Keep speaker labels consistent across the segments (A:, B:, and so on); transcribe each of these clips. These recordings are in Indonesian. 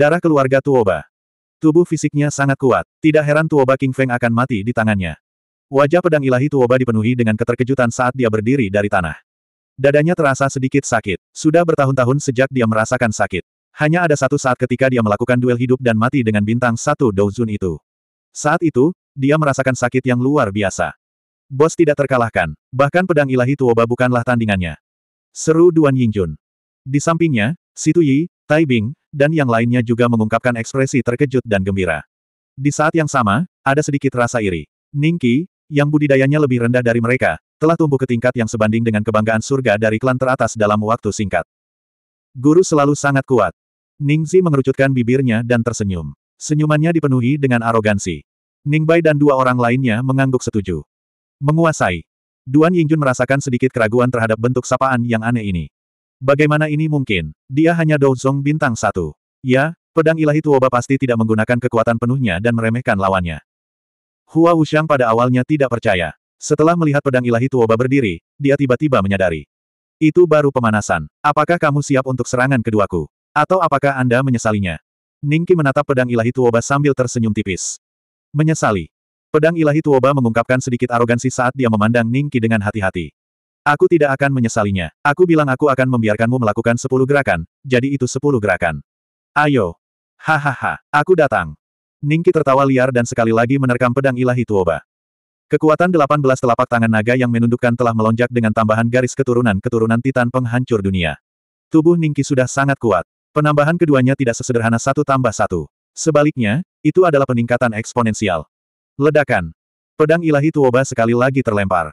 A: Darah keluarga Tuoba. Tubuh fisiknya sangat kuat. Tidak heran Tuoba King Feng akan mati di tangannya. Wajah pedang ilahi Tuoba dipenuhi dengan keterkejutan saat dia berdiri dari tanah. Dadanya terasa sedikit sakit. Sudah bertahun-tahun sejak dia merasakan sakit. Hanya ada satu saat ketika dia melakukan duel hidup dan mati dengan bintang satu Douzun itu. Saat itu, dia merasakan sakit yang luar biasa. Bos tidak terkalahkan. Bahkan pedang ilahi Tuoba bukanlah tandingannya. Seru Duan Yingjun. Di sampingnya, Situ Yi, Tai Bing, dan yang lainnya juga mengungkapkan ekspresi terkejut dan gembira. Di saat yang sama, ada sedikit rasa iri. Ningki, yang budidayanya lebih rendah dari mereka, telah tumbuh ke tingkat yang sebanding dengan kebanggaan surga dari klan teratas dalam waktu singkat. Guru selalu sangat kuat. Ningzi mengerucutkan bibirnya dan tersenyum. Senyumannya dipenuhi dengan arogansi. Ningbai dan dua orang lainnya mengangguk setuju. Menguasai. Duan Yingjun merasakan sedikit keraguan terhadap bentuk sapaan yang aneh ini. Bagaimana ini mungkin? Dia hanya Douzong bintang satu. Ya, pedang ilahi Tuoba pasti tidak menggunakan kekuatan penuhnya dan meremehkan lawannya. Hua Wuxiang pada awalnya tidak percaya. Setelah melihat pedang ilahi Tuoba berdiri, dia tiba-tiba menyadari. Itu baru pemanasan. Apakah kamu siap untuk serangan keduaku? Atau apakah Anda menyesalinya? Ningki menatap pedang ilahi Tuoba sambil tersenyum tipis. Menyesali. Pedang ilahi Tuoba mengungkapkan sedikit arogansi saat dia memandang Ningki dengan hati-hati. Aku tidak akan menyesalinya. Aku bilang aku akan membiarkanmu melakukan sepuluh gerakan, jadi itu sepuluh gerakan. Ayo. Hahaha, aku datang. Ningki tertawa liar dan sekali lagi menerkam pedang ilahi Tuoba. Kekuatan delapan belas telapak tangan naga yang menundukkan telah melonjak dengan tambahan garis keturunan-keturunan Titan penghancur dunia. Tubuh Ningki sudah sangat kuat. Penambahan keduanya tidak sesederhana satu tambah satu. Sebaliknya, itu adalah peningkatan eksponensial. Ledakan. Pedang ilahi Tuoba sekali lagi terlempar.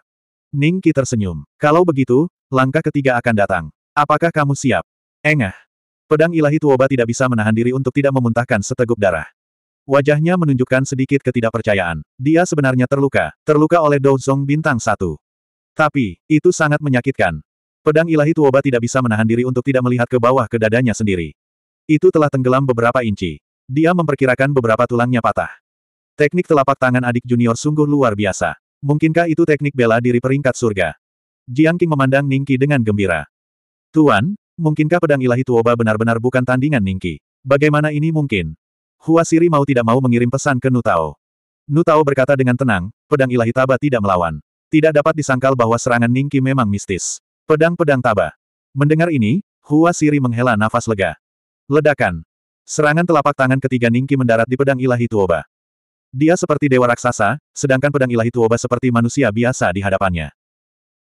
A: Ning Qi tersenyum. Kalau begitu, langkah ketiga akan datang. Apakah kamu siap? Engah. Pedang ilahi Tuoba tidak bisa menahan diri untuk tidak memuntahkan seteguk darah. Wajahnya menunjukkan sedikit ketidakpercayaan. Dia sebenarnya terluka, terluka oleh Dou Zong bintang satu. Tapi, itu sangat menyakitkan. Pedang ilahi Tuoba tidak bisa menahan diri untuk tidak melihat ke bawah ke dadanya sendiri. Itu telah tenggelam beberapa inci. Dia memperkirakan beberapa tulangnya patah. Teknik telapak tangan adik junior sungguh luar biasa. Mungkinkah itu teknik bela diri peringkat surga? Jiang King memandang Ningki dengan gembira. Tuan, mungkinkah pedang ilahi Tuoba benar-benar bukan tandingan Ningki? Bagaimana ini mungkin? Hua Siri mau tidak mau mengirim pesan ke Nutao. Nutao berkata dengan tenang, pedang ilahi Taba tidak melawan. Tidak dapat disangkal bahwa serangan Ningki memang mistis. Pedang-pedang Taba. Mendengar ini, Hua Siri menghela nafas lega. Ledakan. Serangan telapak tangan ketiga Ningki mendarat di pedang ilahi Tuoba. Dia seperti dewa raksasa, sedangkan pedang ilahi Tuoba seperti manusia biasa di hadapannya.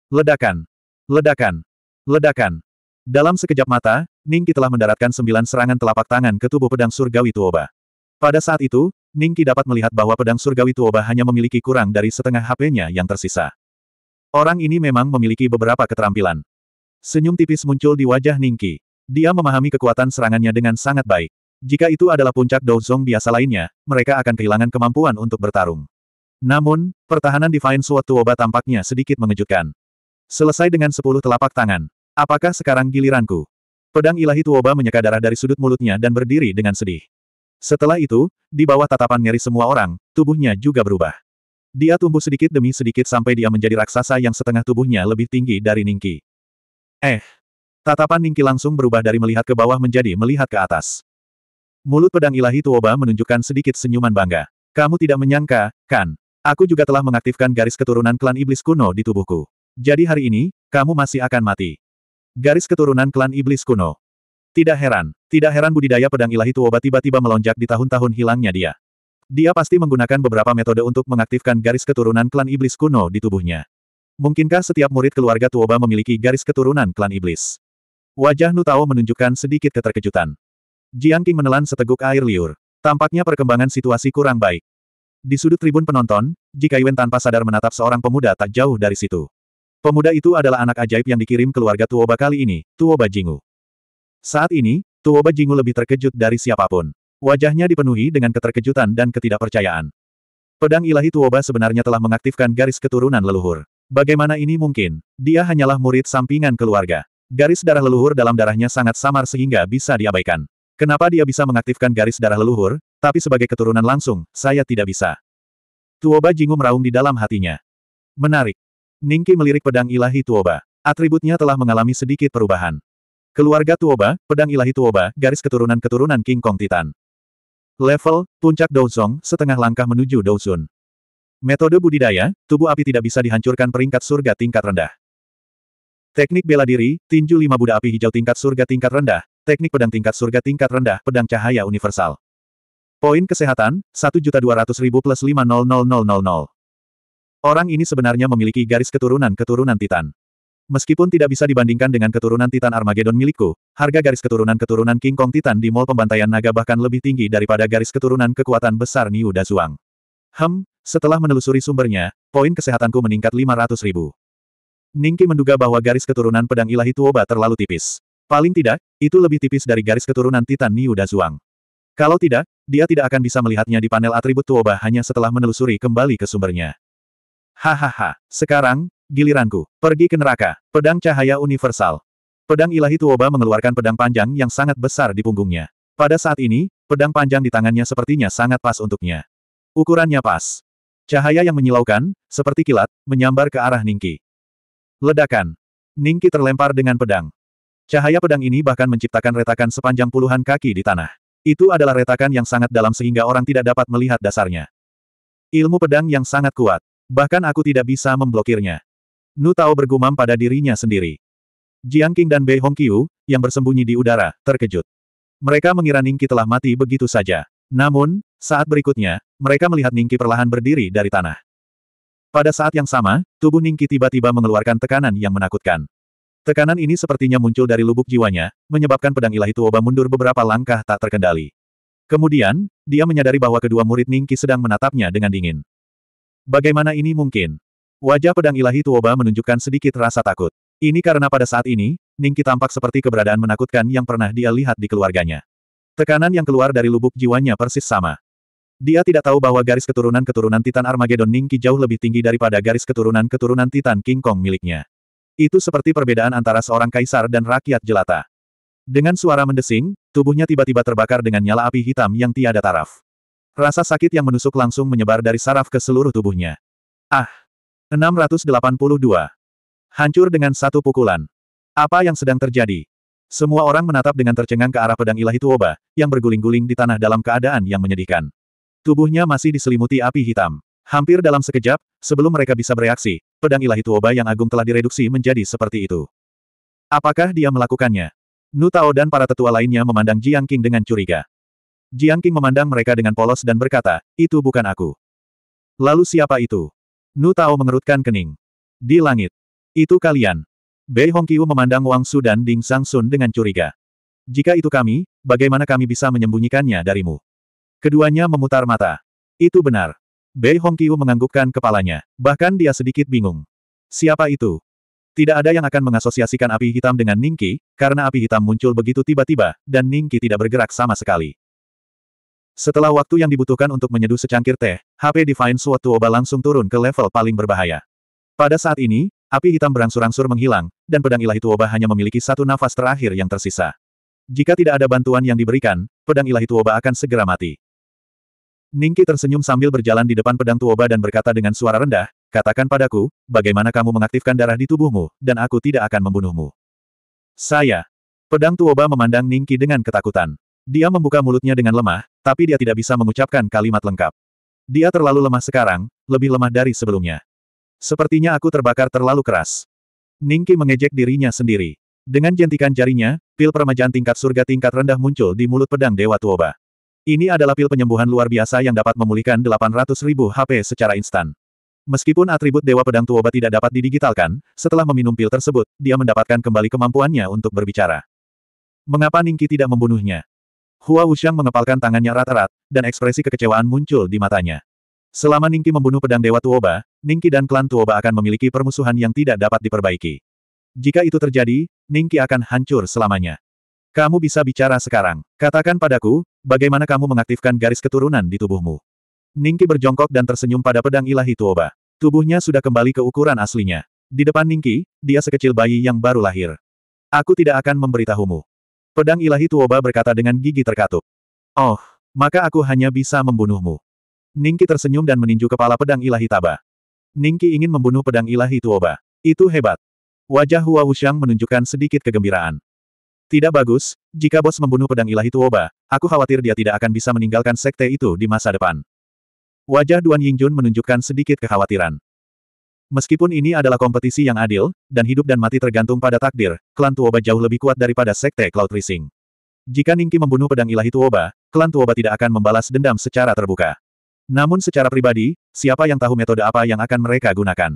A: Ledakan! Ledakan! Ledakan! Dalam sekejap mata, Ningki telah mendaratkan sembilan serangan telapak tangan ke tubuh pedang surgawi Tuoba. Pada saat itu, Ningki dapat melihat bahwa pedang surgawi Tuoba hanya memiliki kurang dari setengah HP-nya yang tersisa. Orang ini memang memiliki beberapa keterampilan. Senyum tipis muncul di wajah Ningki. Dia memahami kekuatan serangannya dengan sangat baik. Jika itu adalah puncak Douzong biasa lainnya, mereka akan kehilangan kemampuan untuk bertarung. Namun, pertahanan Divine Sword Tuoba tampaknya sedikit mengejutkan. Selesai dengan sepuluh telapak tangan. Apakah sekarang giliranku? Pedang ilahi Tuoba menyeka darah dari sudut mulutnya dan berdiri dengan sedih. Setelah itu, di bawah tatapan ngeri semua orang, tubuhnya juga berubah. Dia tumbuh sedikit demi sedikit sampai dia menjadi raksasa yang setengah tubuhnya lebih tinggi dari Ningki. Eh! Tatapan Ningki langsung berubah dari melihat ke bawah menjadi melihat ke atas. Mulut pedang ilahi Tuoba menunjukkan sedikit senyuman bangga. Kamu tidak menyangka, kan? Aku juga telah mengaktifkan garis keturunan klan iblis kuno di tubuhku. Jadi hari ini, kamu masih akan mati. Garis keturunan klan iblis kuno. Tidak heran, tidak heran budidaya pedang ilahi Tuoba tiba-tiba melonjak di tahun-tahun hilangnya dia. Dia pasti menggunakan beberapa metode untuk mengaktifkan garis keturunan klan iblis kuno di tubuhnya. Mungkinkah setiap murid keluarga Tuoba memiliki garis keturunan klan iblis? Wajah Nutao menunjukkan sedikit keterkejutan. Jiang King menelan seteguk air liur. Tampaknya perkembangan situasi kurang baik. Di sudut tribun penonton, Jika Kaiwen tanpa sadar menatap seorang pemuda tak jauh dari situ. Pemuda itu adalah anak ajaib yang dikirim keluarga Tuoba kali ini, Tuoba Jingu. Saat ini, Tuoba Jingu lebih terkejut dari siapapun. Wajahnya dipenuhi dengan keterkejutan dan ketidakpercayaan. Pedang ilahi Tuoba sebenarnya telah mengaktifkan garis keturunan leluhur. Bagaimana ini mungkin? Dia hanyalah murid sampingan keluarga. Garis darah leluhur dalam darahnya sangat samar sehingga bisa diabaikan. Kenapa dia bisa mengaktifkan garis darah leluhur, tapi sebagai keturunan langsung, saya tidak bisa. Tuoba Jingu meraung di dalam hatinya. Menarik. Ningki melirik pedang ilahi Tuoba. Atributnya telah mengalami sedikit perubahan. Keluarga Tuoba, pedang ilahi Tuoba, garis keturunan-keturunan King Kong Titan. Level, puncak Douzong, setengah langkah menuju Douzun. Metode budidaya, tubuh api tidak bisa dihancurkan peringkat surga tingkat rendah. Teknik bela diri, tinju lima Buddha api hijau tingkat surga tingkat rendah, Teknik pedang tingkat surga tingkat rendah, pedang cahaya universal. Poin kesehatan, 1.200.000 plus nol. Orang ini sebenarnya memiliki garis keturunan-keturunan Titan. Meskipun tidak bisa dibandingkan dengan keturunan Titan Armageddon milikku, harga garis keturunan-keturunan King Kong Titan di Mall Pembantaian Naga bahkan lebih tinggi daripada garis keturunan kekuatan besar Niu Dazuang. Hem, setelah menelusuri sumbernya, poin kesehatanku meningkat ratus ribu. Ningki menduga bahwa garis keturunan pedang ilahi Tuoba terlalu tipis. Paling tidak, itu lebih tipis dari garis keturunan Titan Niu Dazuang. Kalau tidak, dia tidak akan bisa melihatnya di panel atribut Tuoba hanya setelah menelusuri kembali ke sumbernya. Hahaha, sekarang, giliranku. Pergi ke neraka. Pedang cahaya universal. Pedang ilahi Tuoba mengeluarkan pedang panjang yang sangat besar di punggungnya. Pada saat ini, pedang panjang di tangannya sepertinya sangat pas untuknya. Ukurannya pas. Cahaya yang menyilaukan, seperti kilat, menyambar ke arah Ningki. Ledakan. Ningki terlempar dengan pedang. Cahaya pedang ini bahkan menciptakan retakan sepanjang puluhan kaki di tanah. Itu adalah retakan yang sangat dalam sehingga orang tidak dapat melihat dasarnya. Ilmu pedang yang sangat kuat. Bahkan aku tidak bisa memblokirnya. Nu Tao bergumam pada dirinya sendiri. Jiang Qing dan Bei Hongqiu, yang bersembunyi di udara, terkejut. Mereka mengira Ningki telah mati begitu saja. Namun, saat berikutnya, mereka melihat Ningki perlahan berdiri dari tanah. Pada saat yang sama, tubuh Ningki tiba-tiba mengeluarkan tekanan yang menakutkan. Tekanan ini sepertinya muncul dari lubuk jiwanya, menyebabkan pedang ilahi Tuoba mundur beberapa langkah tak terkendali. Kemudian, dia menyadari bahwa kedua murid Ningki sedang menatapnya dengan dingin. Bagaimana ini mungkin? Wajah pedang ilahi Tuoba menunjukkan sedikit rasa takut. Ini karena pada saat ini, Ningki tampak seperti keberadaan menakutkan yang pernah dia lihat di keluarganya. Tekanan yang keluar dari lubuk jiwanya persis sama. Dia tidak tahu bahwa garis keturunan-keturunan Titan Armageddon Ningki jauh lebih tinggi daripada garis keturunan-keturunan Titan King Kong miliknya. Itu seperti perbedaan antara seorang kaisar dan rakyat jelata. Dengan suara mendesing, tubuhnya tiba-tiba terbakar dengan nyala api hitam yang tiada taraf. Rasa sakit yang menusuk langsung menyebar dari saraf ke seluruh tubuhnya. Ah! 682. Hancur dengan satu pukulan. Apa yang sedang terjadi? Semua orang menatap dengan tercengang ke arah pedang ilahi Tuoba, yang berguling-guling di tanah dalam keadaan yang menyedihkan. Tubuhnya masih diselimuti api hitam. Hampir dalam sekejap, sebelum mereka bisa bereaksi, pedang ilahi Tuoba yang agung telah direduksi menjadi seperti itu. Apakah dia melakukannya? Nu Tao dan para tetua lainnya memandang Jiang King dengan curiga. Jiang King memandang mereka dengan polos dan berkata, itu bukan aku. Lalu siapa itu? Nu Tao mengerutkan kening. Di langit. Itu kalian. Bei Hongqiu memandang Wang Su dan Ding Sang Sun dengan curiga. Jika itu kami, bagaimana kami bisa menyembunyikannya darimu? Keduanya memutar mata. Itu benar. Bei Hongqiu menganggukkan kepalanya. Bahkan dia sedikit bingung. Siapa itu? Tidak ada yang akan mengasosiasikan api hitam dengan Ningqi, karena api hitam muncul begitu tiba-tiba, dan Ningqi tidak bergerak sama sekali. Setelah waktu yang dibutuhkan untuk menyeduh secangkir teh, HP Divine Sword Tuoba langsung turun ke level paling berbahaya. Pada saat ini, api hitam berangsur-angsur menghilang, dan pedang ilahi Tuoba hanya memiliki satu nafas terakhir yang tersisa. Jika tidak ada bantuan yang diberikan, pedang ilahi Tuoba akan segera mati. Ningki tersenyum sambil berjalan di depan pedang Tuoba dan berkata dengan suara rendah, katakan padaku, bagaimana kamu mengaktifkan darah di tubuhmu, dan aku tidak akan membunuhmu. Saya. Pedang Tuoba memandang Ningki dengan ketakutan. Dia membuka mulutnya dengan lemah, tapi dia tidak bisa mengucapkan kalimat lengkap. Dia terlalu lemah sekarang, lebih lemah dari sebelumnya. Sepertinya aku terbakar terlalu keras. Ningki mengejek dirinya sendiri. Dengan jentikan jarinya, pil permajaan tingkat surga tingkat rendah muncul di mulut pedang Dewa Tuoba. Ini adalah pil penyembuhan luar biasa yang dapat memulihkan 800 ribu HP secara instan. Meskipun atribut Dewa Pedang Tuoba tidak dapat didigitalkan, setelah meminum pil tersebut, dia mendapatkan kembali kemampuannya untuk berbicara. Mengapa Ningki tidak membunuhnya? Hua Wuxiang mengepalkan tangannya rata rat dan ekspresi kekecewaan muncul di matanya. Selama Ningki membunuh pedang Dewa Tuoba, Ningki dan klan Tuoba akan memiliki permusuhan yang tidak dapat diperbaiki. Jika itu terjadi, Ningki akan hancur selamanya. Kamu bisa bicara sekarang. Katakan padaku, bagaimana kamu mengaktifkan garis keturunan di tubuhmu? Ningki berjongkok dan tersenyum pada pedang ilahi Tuoba. Tubuhnya sudah kembali ke ukuran aslinya. Di depan Ningki, dia sekecil bayi yang baru lahir. Aku tidak akan memberitahumu. Pedang ilahi Tuoba berkata dengan gigi terkatup. Oh, maka aku hanya bisa membunuhmu. Ningki tersenyum dan meninju kepala pedang ilahi Taba. Ningki ingin membunuh pedang ilahi Tuoba. Itu hebat. Wajah Hua Wuxiang menunjukkan sedikit kegembiraan. Tidak bagus, jika bos membunuh pedang ilahi Tuoba, aku khawatir dia tidak akan bisa meninggalkan sekte itu di masa depan. Wajah Duan Yingjun menunjukkan sedikit kekhawatiran. Meskipun ini adalah kompetisi yang adil, dan hidup dan mati tergantung pada takdir, klan Tuoba jauh lebih kuat daripada sekte Cloud Rising. Jika Ningki membunuh pedang ilahi Tuoba, klan Tuoba tidak akan membalas dendam secara terbuka. Namun secara pribadi, siapa yang tahu metode apa yang akan mereka gunakan?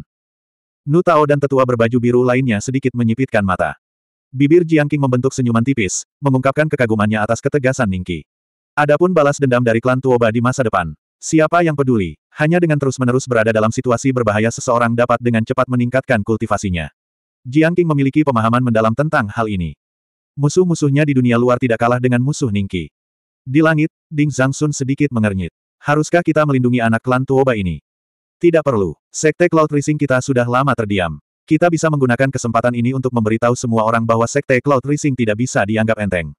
A: Nutao dan tetua berbaju biru lainnya sedikit menyipitkan mata. Bibir Jiang King membentuk senyuman tipis, mengungkapkan kekagumannya atas ketegasan Ningki. Adapun balas dendam dari klan Tuoba di masa depan. Siapa yang peduli? Hanya dengan terus-menerus berada dalam situasi berbahaya seseorang dapat dengan cepat meningkatkan kultivasinya. Jiang King memiliki pemahaman mendalam tentang hal ini. Musuh-musuhnya di dunia luar tidak kalah dengan musuh Ningki. Di langit, Ding Zhangsun sedikit mengernyit. Haruskah kita melindungi anak klan Tuoba ini? Tidak perlu. Sekte Cloud Rising kita sudah lama terdiam. Kita bisa menggunakan kesempatan ini untuk memberitahu semua orang bahwa Sekte Cloud Rising tidak bisa dianggap enteng.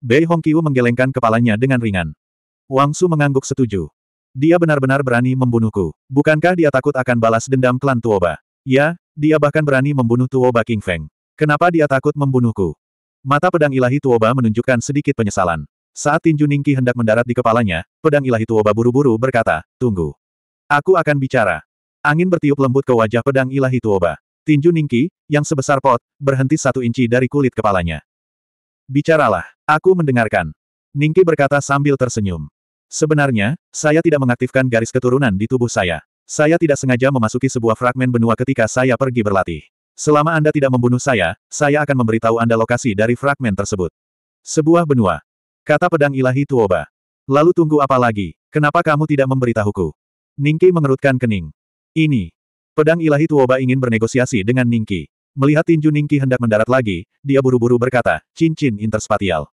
A: Bei Hongqiu menggelengkan kepalanya dengan ringan. Wang Su mengangguk setuju. Dia benar-benar berani membunuhku. Bukankah dia takut akan balas dendam klan Tuoba? Ya, dia bahkan berani membunuh Tuoba King Feng. Kenapa dia takut membunuhku? Mata pedang ilahi Tuoba menunjukkan sedikit penyesalan. Saat tinju Ningki hendak mendarat di kepalanya, pedang ilahi Tuoba buru-buru berkata, Tunggu. Aku akan bicara. Angin bertiup lembut ke wajah pedang ilahi Tuoba. Tinju Ningki, yang sebesar pot, berhenti satu inci dari kulit kepalanya. Bicaralah, aku mendengarkan. Ningki berkata sambil tersenyum. Sebenarnya, saya tidak mengaktifkan garis keturunan di tubuh saya. Saya tidak sengaja memasuki sebuah fragmen benua ketika saya pergi berlatih. Selama Anda tidak membunuh saya, saya akan memberitahu Anda lokasi dari fragmen tersebut. Sebuah benua. Kata pedang ilahi Tuoba. Lalu tunggu apa lagi? Kenapa kamu tidak memberitahuku? Ningki mengerutkan kening. Ini. Pedang ilahi Tuoba ingin bernegosiasi dengan Ningki. Melihat tinju Ningki hendak mendarat lagi, dia buru-buru berkata, cincin interspatial.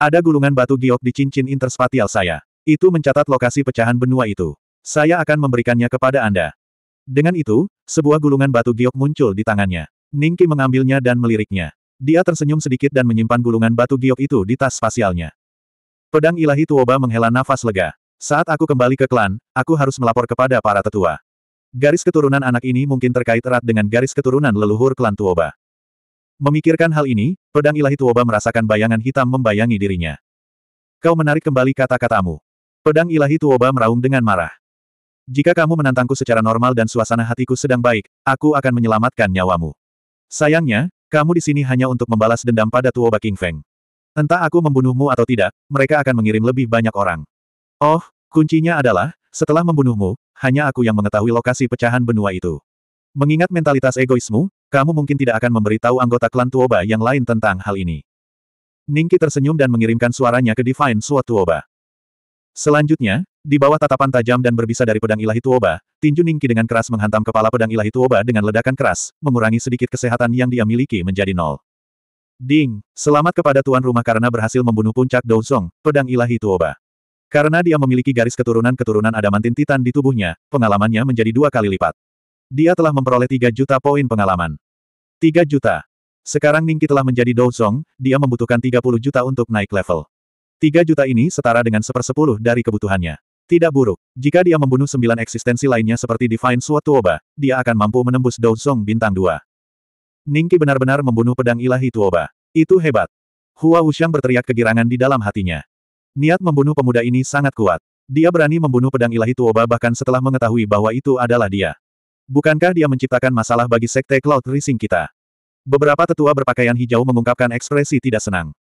A: Ada gulungan batu giok di cincin interspatial saya. Itu mencatat lokasi pecahan benua itu. Saya akan memberikannya kepada Anda. Dengan itu, sebuah gulungan batu giok muncul di tangannya. Ningki mengambilnya dan meliriknya. Dia tersenyum sedikit dan menyimpan gulungan batu giok itu di tas spasialnya. Pedang ilahi Tuoba menghela nafas lega. Saat aku kembali ke klan, aku harus melapor kepada para tetua. Garis keturunan anak ini mungkin terkait erat dengan garis keturunan leluhur klan Tuoba. Memikirkan hal ini, pedang ilahi Tuoba merasakan bayangan hitam membayangi dirinya. Kau menarik kembali kata-katamu. Pedang ilahi Tuoba meraung dengan marah. Jika kamu menantangku secara normal dan suasana hatiku sedang baik, aku akan menyelamatkan nyawamu. Sayangnya, kamu di sini hanya untuk membalas dendam pada Tuoba King Feng. Entah aku membunuhmu atau tidak, mereka akan mengirim lebih banyak orang. Oh, kuncinya adalah, setelah membunuhmu, hanya aku yang mengetahui lokasi pecahan benua itu. Mengingat mentalitas egoismu, kamu mungkin tidak akan memberitahu anggota klan Tuoba yang lain tentang hal ini. Ningki tersenyum dan mengirimkan suaranya ke Divine Sword Tuoba. Selanjutnya, di bawah tatapan tajam dan berbisa dari pedang ilahi Tuoba, tinju Ningki dengan keras menghantam kepala pedang ilahi Tuoba dengan ledakan keras, mengurangi sedikit kesehatan yang dia miliki menjadi nol. Ding, selamat kepada tuan rumah karena berhasil membunuh puncak Douzong, pedang ilahi Tuoba. Karena dia memiliki garis keturunan-keturunan adamantin titan di tubuhnya, pengalamannya menjadi dua kali lipat. Dia telah memperoleh 3 juta poin pengalaman. 3 juta. Sekarang Ningki telah menjadi Douzong, dia membutuhkan 30 juta untuk naik level. 3 juta ini setara dengan sepersepuluh dari kebutuhannya. Tidak buruk. Jika dia membunuh sembilan eksistensi lainnya seperti Divine Sword Tuoba, dia akan mampu menembus Douzong bintang 2. Ningki benar-benar membunuh pedang ilahi Tuoba. Itu hebat. Hua Wuxiang berteriak kegirangan di dalam hatinya. Niat membunuh pemuda ini sangat kuat. Dia berani membunuh pedang ilahi Tuoba bahkan setelah mengetahui bahwa itu adalah dia. Bukankah dia menciptakan masalah bagi Sekte Cloud Rising kita? Beberapa tetua berpakaian hijau mengungkapkan ekspresi tidak senang.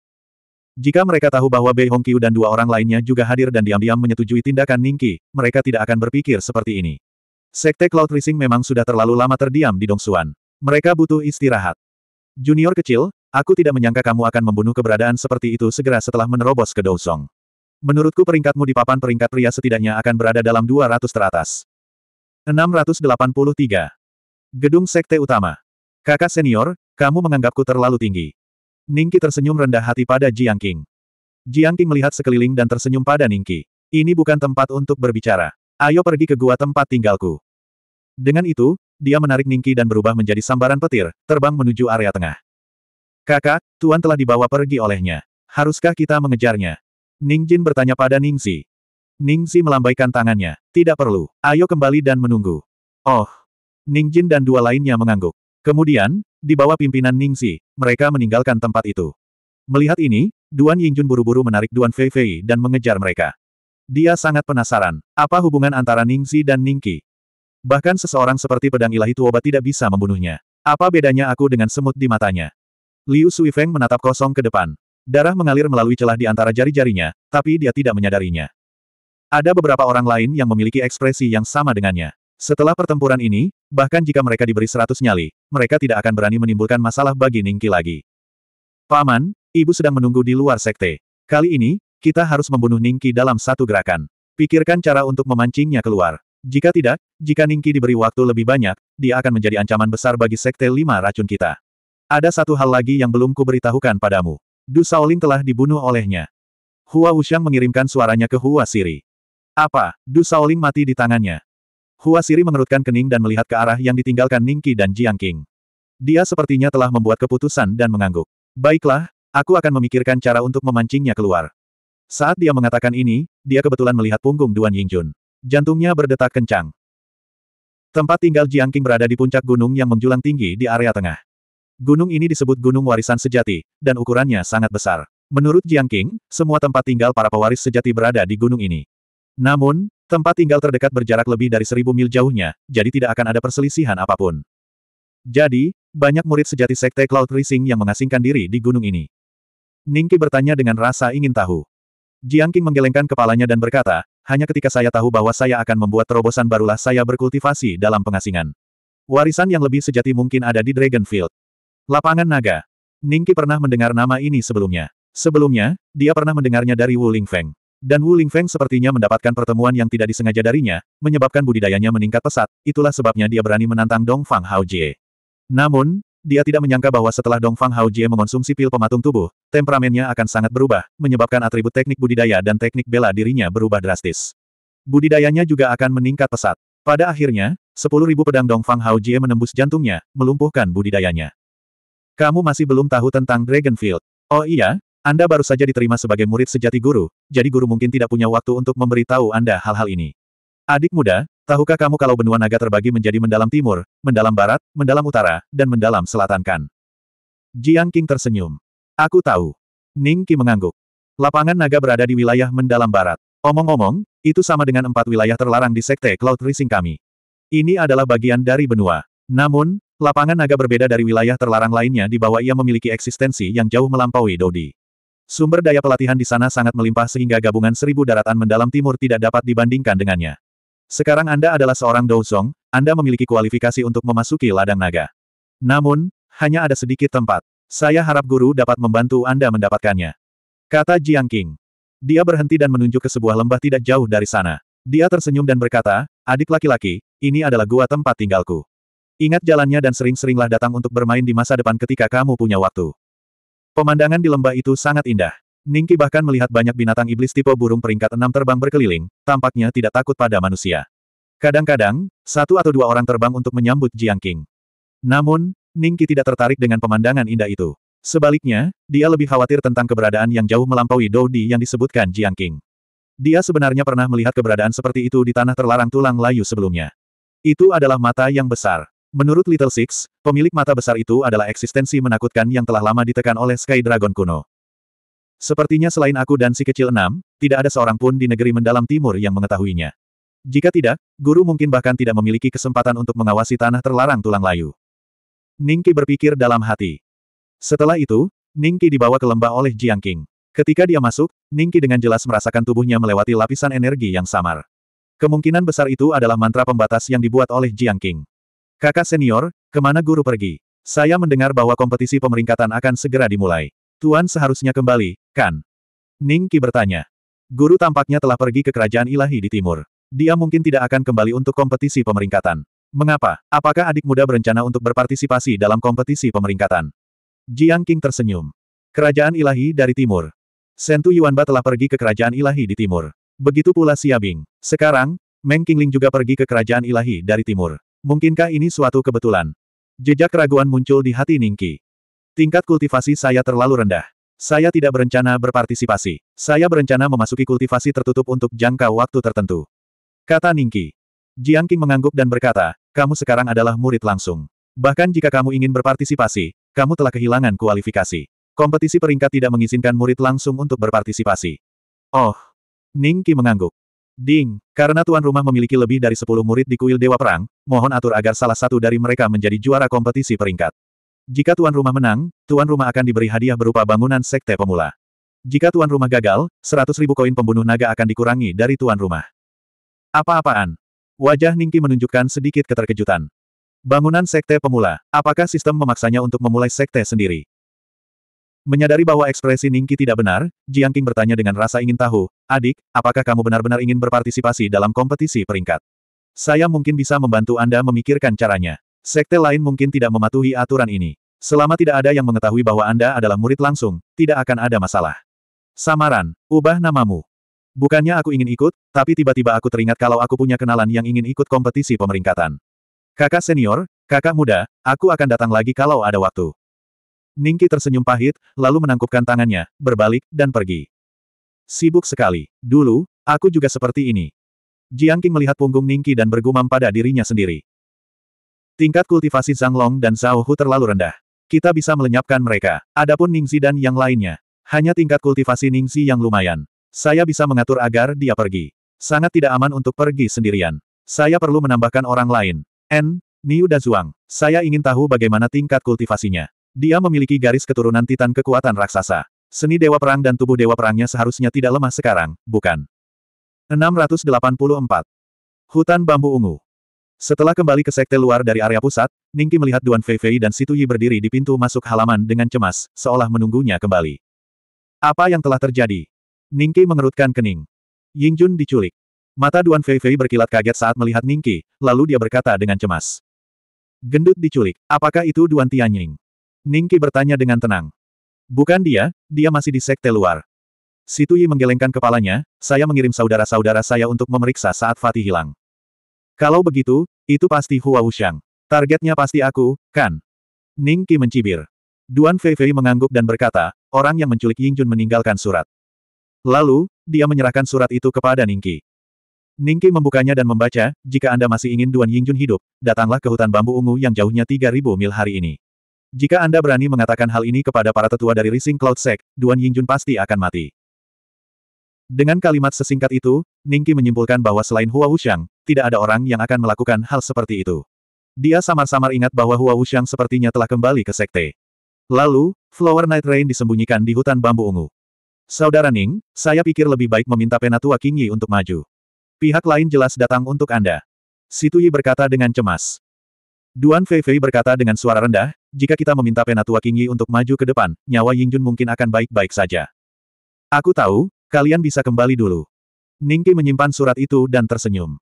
A: Jika mereka tahu bahwa Bei Hongqiu dan dua orang lainnya juga hadir dan diam-diam menyetujui tindakan Ningqi, mereka tidak akan berpikir seperti ini. Sekte Cloud Rising memang sudah terlalu lama terdiam di Dongsuan. Mereka butuh istirahat. Junior kecil, aku tidak menyangka kamu akan membunuh keberadaan seperti itu segera setelah menerobos ke Dousong. Menurutku peringkatmu di papan peringkat pria setidaknya akan berada dalam 200 teratas. 683. Gedung Sekte Utama. Kakak senior, kamu menganggapku terlalu tinggi. Ningki tersenyum rendah hati pada Jiang King. Jiang King melihat sekeliling dan tersenyum pada Ningki. Ini bukan tempat untuk berbicara. Ayo pergi ke gua tempat tinggalku. Dengan itu, dia menarik Ningki dan berubah menjadi sambaran petir, terbang menuju area tengah. Kakak, Tuan telah dibawa pergi olehnya. Haruskah kita mengejarnya? Ning Jin bertanya pada Ning Xi. Ning Xi melambaikan tangannya. Tidak perlu. Ayo kembali dan menunggu. Oh. Ning Jin dan dua lainnya mengangguk. Kemudian, di bawah pimpinan Ning Xi, mereka meninggalkan tempat itu. Melihat ini, Duan Yingjun buru-buru menarik Duan Fei Fei dan mengejar mereka. Dia sangat penasaran, apa hubungan antara Ning Xi dan Ning Qi. Bahkan seseorang seperti pedang ilahi Tuoba tidak bisa membunuhnya. Apa bedanya aku dengan semut di matanya? Liu Suifeng menatap kosong ke depan. Darah mengalir melalui celah di antara jari-jarinya, tapi dia tidak menyadarinya. Ada beberapa orang lain yang memiliki ekspresi yang sama dengannya. Setelah pertempuran ini, bahkan jika mereka diberi seratus nyali, mereka tidak akan berani menimbulkan masalah bagi Ningki lagi. Paman, ibu sedang menunggu di luar sekte. Kali ini, kita harus membunuh Ningki dalam satu gerakan. Pikirkan cara untuk memancingnya keluar. Jika tidak, jika Ningki diberi waktu lebih banyak, dia akan menjadi ancaman besar bagi sekte lima racun kita. Ada satu hal lagi yang belum kuberitahukan padamu. Du Shaolin telah dibunuh olehnya. Hua Wuxiang mengirimkan suaranya ke Hua Siri. Apa? Du Shaolin mati di tangannya. Hua Siri mengerutkan kening dan melihat ke arah yang ditinggalkan Ningqi dan Jiang King. Dia sepertinya telah membuat keputusan dan mengangguk. Baiklah, aku akan memikirkan cara untuk memancingnya keluar. Saat dia mengatakan ini, dia kebetulan melihat punggung Duan Yingjun. Jantungnya berdetak kencang. Tempat tinggal Jiang King berada di puncak gunung yang menjulang tinggi di area tengah. Gunung ini disebut Gunung Warisan Sejati, dan ukurannya sangat besar. Menurut Jiang Qing, semua tempat tinggal para pewaris sejati berada di gunung ini. Namun, tempat tinggal terdekat berjarak lebih dari seribu mil jauhnya, jadi tidak akan ada perselisihan apapun. Jadi, banyak murid sejati Sekte Cloud Rising yang mengasingkan diri di gunung ini. Ningki bertanya dengan rasa ingin tahu. Jiang Qing menggelengkan kepalanya dan berkata, hanya ketika saya tahu bahwa saya akan membuat terobosan barulah saya berkultivasi dalam pengasingan. Warisan yang lebih sejati mungkin ada di Dragonfield. Lapangan naga. Ningki pernah mendengar nama ini sebelumnya. Sebelumnya, dia pernah mendengarnya dari Wu Lingfeng. Dan Wu Lingfeng sepertinya mendapatkan pertemuan yang tidak disengaja darinya, menyebabkan budidayanya meningkat pesat, itulah sebabnya dia berani menantang Dong Fang Haojie. Namun, dia tidak menyangka bahwa setelah Dong Fang Haojie mengonsumsi pil pematung tubuh, temperamennya akan sangat berubah, menyebabkan atribut teknik budidaya dan teknik bela dirinya berubah drastis. Budidayanya juga akan meningkat pesat. Pada akhirnya, sepuluh pedang Dong Fang Haojie menembus jantungnya, melumpuhkan budidayanya. Kamu masih belum tahu tentang Dragonfield. Oh iya, Anda baru saja diterima sebagai murid sejati guru, jadi guru mungkin tidak punya waktu untuk memberitahu Anda hal-hal ini. Adik muda, tahukah kamu kalau benua naga terbagi menjadi mendalam timur, mendalam barat, mendalam utara, dan mendalam selatan kan? Jiang King tersenyum. Aku tahu. Ning Qi mengangguk. Lapangan naga berada di wilayah mendalam barat. Omong-omong, itu sama dengan empat wilayah terlarang di Sekte Cloud Rising kami. Ini adalah bagian dari benua. Namun, lapangan naga berbeda dari wilayah terlarang lainnya di bawah ia memiliki eksistensi yang jauh melampaui Dodi. Sumber daya pelatihan di sana sangat melimpah sehingga gabungan seribu daratan mendalam timur tidak dapat dibandingkan dengannya. Sekarang Anda adalah seorang Douzong, Anda memiliki kualifikasi untuk memasuki ladang naga. Namun, hanya ada sedikit tempat. Saya harap guru dapat membantu Anda mendapatkannya. Kata Jiang King. Dia berhenti dan menunjuk ke sebuah lembah tidak jauh dari sana. Dia tersenyum dan berkata, adik laki-laki, ini adalah gua tempat tinggalku. Ingat jalannya dan sering-seringlah datang untuk bermain di masa depan ketika kamu punya waktu. Pemandangan di lembah itu sangat indah. Ningki bahkan melihat banyak binatang iblis tipe burung peringkat enam terbang berkeliling, tampaknya tidak takut pada manusia. Kadang-kadang, satu atau dua orang terbang untuk menyambut Jiang King. Namun, Ningki tidak tertarik dengan pemandangan indah itu. Sebaliknya, dia lebih khawatir tentang keberadaan yang jauh melampaui Dodi yang disebutkan Jiang King. Dia sebenarnya pernah melihat keberadaan seperti itu di tanah terlarang tulang layu sebelumnya. Itu adalah mata yang besar. Menurut Little Six, pemilik mata besar itu adalah eksistensi menakutkan yang telah lama ditekan oleh Sky Dragon kuno. Sepertinya selain aku dan si kecil enam, tidak ada seorang pun di negeri mendalam timur yang mengetahuinya. Jika tidak, guru mungkin bahkan tidak memiliki kesempatan untuk mengawasi tanah terlarang tulang layu. Ningki berpikir dalam hati. Setelah itu, Ningki dibawa ke lembah oleh Jiang King. Ketika dia masuk, Ningki dengan jelas merasakan tubuhnya melewati lapisan energi yang samar. Kemungkinan besar itu adalah mantra pembatas yang dibuat oleh Jiang King. Kakak senior, kemana guru pergi? Saya mendengar bahwa kompetisi pemeringkatan akan segera dimulai. Tuan seharusnya kembali, kan? Ning Qi bertanya. Guru tampaknya telah pergi ke kerajaan ilahi di timur. Dia mungkin tidak akan kembali untuk kompetisi pemeringkatan. Mengapa? Apakah adik muda berencana untuk berpartisipasi dalam kompetisi pemeringkatan? Jiang King tersenyum. Kerajaan ilahi dari timur. Sentu Yuanba telah pergi ke kerajaan ilahi di timur. Begitu pula Siabing. Sekarang, Meng Qingling juga pergi ke kerajaan ilahi dari timur. Mungkinkah ini suatu kebetulan? Jejak keraguan muncul di hati Ningki. Tingkat kultivasi saya terlalu rendah. Saya tidak berencana berpartisipasi. Saya berencana memasuki kultivasi tertutup untuk jangka waktu tertentu. Kata Ningki. Jiang Qing mengangguk dan berkata, kamu sekarang adalah murid langsung. Bahkan jika kamu ingin berpartisipasi, kamu telah kehilangan kualifikasi. Kompetisi peringkat tidak mengizinkan murid langsung untuk berpartisipasi. Oh. Ningki mengangguk. Ding, karena tuan rumah memiliki lebih dari 10 murid di kuil Dewa Perang, mohon atur agar salah satu dari mereka menjadi juara kompetisi peringkat. Jika tuan rumah menang, tuan rumah akan diberi hadiah berupa bangunan sekte pemula. Jika tuan rumah gagal, 100 ribu koin pembunuh naga akan dikurangi dari tuan rumah. Apa-apaan? Wajah Ningki menunjukkan sedikit keterkejutan. Bangunan sekte pemula, apakah sistem memaksanya untuk memulai sekte sendiri? Menyadari bahwa ekspresi Ningki tidak benar, Jiang Qing bertanya dengan rasa ingin tahu, adik, apakah kamu benar-benar ingin berpartisipasi dalam kompetisi peringkat? Saya mungkin bisa membantu Anda memikirkan caranya. Sekte lain mungkin tidak mematuhi aturan ini. Selama tidak ada yang mengetahui bahwa Anda adalah murid langsung, tidak akan ada masalah. Samaran, ubah namamu. Bukannya aku ingin ikut, tapi tiba-tiba aku teringat kalau aku punya kenalan yang ingin ikut kompetisi pemeringkatan. Kakak senior, kakak muda, aku akan datang lagi kalau ada waktu. Ningki tersenyum pahit, lalu menangkupkan tangannya, berbalik, dan pergi. Sibuk sekali. Dulu, aku juga seperti ini. Jiang Qing melihat punggung Ningki dan bergumam pada dirinya sendiri. Tingkat kultivasi Zhang Long dan Zhao Hu terlalu rendah. Kita bisa melenyapkan mereka. Adapun Ningzi dan yang lainnya. Hanya tingkat kultivasi Ningzi yang lumayan. Saya bisa mengatur agar dia pergi. Sangat tidak aman untuk pergi sendirian. Saya perlu menambahkan orang lain. N, Niu Dazuang. Saya ingin tahu bagaimana tingkat kultivasinya. Dia memiliki garis keturunan Titan kekuatan raksasa. Seni Dewa Perang dan tubuh Dewa Perangnya seharusnya tidak lemah sekarang, bukan? 684. Hutan Bambu Ungu Setelah kembali ke sekte luar dari area pusat, Ningki melihat Duan Fei Fei dan Situ Yi berdiri di pintu masuk halaman dengan cemas, seolah menunggunya kembali. Apa yang telah terjadi? Ningki mengerutkan kening. Yingjun diculik. Mata Duan Fei Fei berkilat kaget saat melihat Ningki, lalu dia berkata dengan cemas. Gendut diculik, apakah itu Duan Tianying? Ningki bertanya dengan tenang. Bukan dia, dia masih di sekte luar. Situyi menggelengkan kepalanya, saya mengirim saudara-saudara saya untuk memeriksa saat Fatih hilang. Kalau begitu, itu pasti Hua Wuxiang. Targetnya pasti aku, kan? Ningki mencibir. Duan Feifei mengangguk dan berkata, orang yang menculik Yingjun meninggalkan surat. Lalu, dia menyerahkan surat itu kepada Ningki. Ningki membukanya dan membaca, jika Anda masih ingin Duan Yingjun hidup, datanglah ke hutan bambu ungu yang jauhnya 3000 mil hari ini. Jika Anda berani mengatakan hal ini kepada para tetua dari Rising Cloud Sect, Duan Yingjun pasti akan mati. Dengan kalimat sesingkat itu, Ningki menyimpulkan bahwa selain Hua Wuxiang, tidak ada orang yang akan melakukan hal seperti itu. Dia samar-samar ingat bahwa Hua Wuxiang sepertinya telah kembali ke sekte. Lalu, Flower Night Rain disembunyikan di hutan bambu ungu. Saudara Ning, saya pikir lebih baik meminta Penatua King Yi untuk maju. Pihak lain jelas datang untuk Anda. Situ Yi berkata dengan cemas. Duan Fei Fei berkata dengan suara rendah, jika kita meminta Penatua King Yi untuk maju ke depan, nyawa Ying Jun mungkin akan baik-baik saja. Aku tahu, kalian bisa kembali dulu. Ning Ningki menyimpan surat itu dan tersenyum.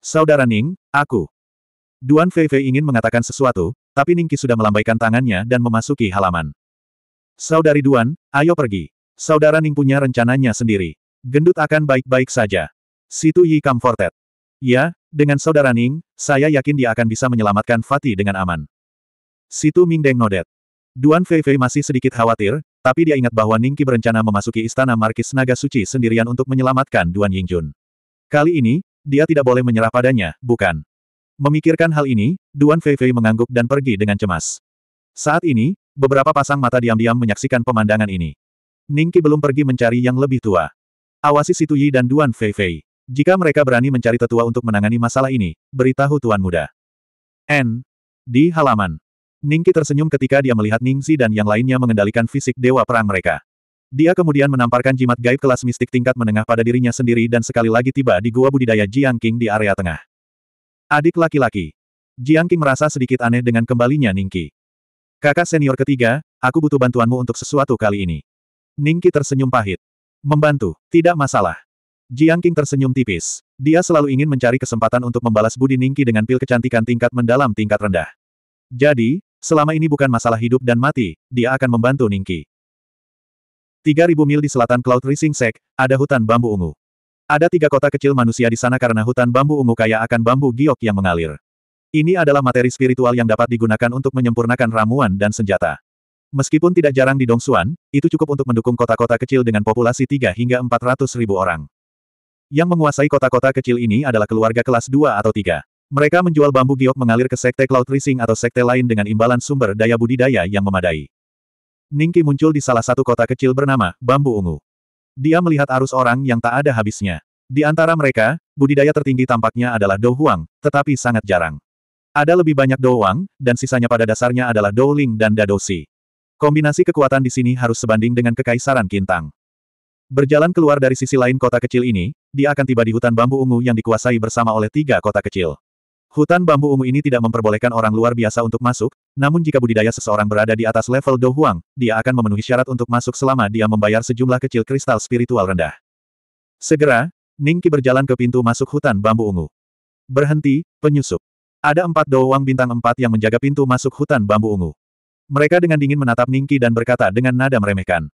A: Saudara Ning, aku. Duan Fei Fei ingin mengatakan sesuatu, tapi Ning Ningki sudah melambaikan tangannya dan memasuki halaman. Saudari Duan, ayo pergi. Saudara Ning punya rencananya sendiri. Gendut akan baik-baik saja. Situ Yi comforted. Ya, dengan saudara Ning, saya yakin dia akan bisa menyelamatkan Fatih dengan aman. Situ Mingdeng nodet. Duan Fei Fei masih sedikit khawatir, tapi dia ingat bahwa Ningki berencana memasuki istana Markis Naga Suci sendirian untuk menyelamatkan Duan Yingjun. Kali ini, dia tidak boleh menyerah padanya, bukan? Memikirkan hal ini, Duan Fei Fei mengangguk dan pergi dengan cemas. Saat ini, beberapa pasang mata diam-diam menyaksikan pemandangan ini. Ningki belum pergi mencari yang lebih tua. Awasi Situ Yi dan Duan Fei Fei. Jika mereka berani mencari tetua untuk menangani masalah ini, beritahu Tuan Muda. N. Di halaman. Ningki tersenyum ketika dia melihat Ningxi dan yang lainnya mengendalikan fisik dewa perang mereka. Dia kemudian menamparkan jimat gaib kelas mistik tingkat menengah pada dirinya sendiri dan sekali lagi tiba di gua budidaya Jiang King di area tengah. Adik laki-laki. Jiang King merasa sedikit aneh dengan kembalinya Ningki. Kakak senior ketiga, aku butuh bantuanmu untuk sesuatu kali ini. Ningki tersenyum pahit. Membantu, tidak masalah. Jiang King tersenyum tipis. Dia selalu ingin mencari kesempatan untuk membalas budi Ningki dengan pil kecantikan tingkat mendalam tingkat rendah. Jadi, selama ini bukan masalah hidup dan mati, dia akan membantu Ningki. 3000 mil di selatan Cloud Rising Sek, ada hutan bambu ungu. Ada tiga kota kecil manusia di sana karena hutan bambu ungu kaya akan bambu giok yang mengalir. Ini adalah materi spiritual yang dapat digunakan untuk menyempurnakan ramuan dan senjata. Meskipun tidak jarang di Dongsuan, itu cukup untuk mendukung kota-kota kecil dengan populasi 3 hingga 400 ribu orang. Yang menguasai kota-kota kecil ini adalah keluarga kelas 2 atau 3. Mereka menjual bambu giok mengalir ke sekte Cloud Rising atau sekte lain dengan imbalan sumber daya budidaya yang memadai. Ningki muncul di salah satu kota kecil bernama Bambu Ungu. Dia melihat arus orang yang tak ada habisnya. Di antara mereka, budidaya tertinggi tampaknya adalah Dou Huang, tetapi sangat jarang. Ada lebih banyak Dou Wang, dan sisanya pada dasarnya adalah Dou Ling dan Dadosi. Kombinasi kekuatan di sini harus sebanding dengan kekaisaran Kintang. Berjalan keluar dari sisi lain kota kecil ini, dia akan tiba di hutan bambu ungu yang dikuasai bersama oleh tiga kota kecil. Hutan bambu ungu ini tidak memperbolehkan orang luar biasa untuk masuk, namun jika budidaya seseorang berada di atas level Dohuang, dia akan memenuhi syarat untuk masuk selama dia membayar sejumlah kecil kristal spiritual rendah. Segera, Ningki berjalan ke pintu masuk hutan bambu ungu. Berhenti, penyusup. Ada empat Dohuang bintang empat yang menjaga pintu masuk hutan bambu ungu. Mereka dengan dingin menatap Ningki dan berkata dengan nada meremehkan.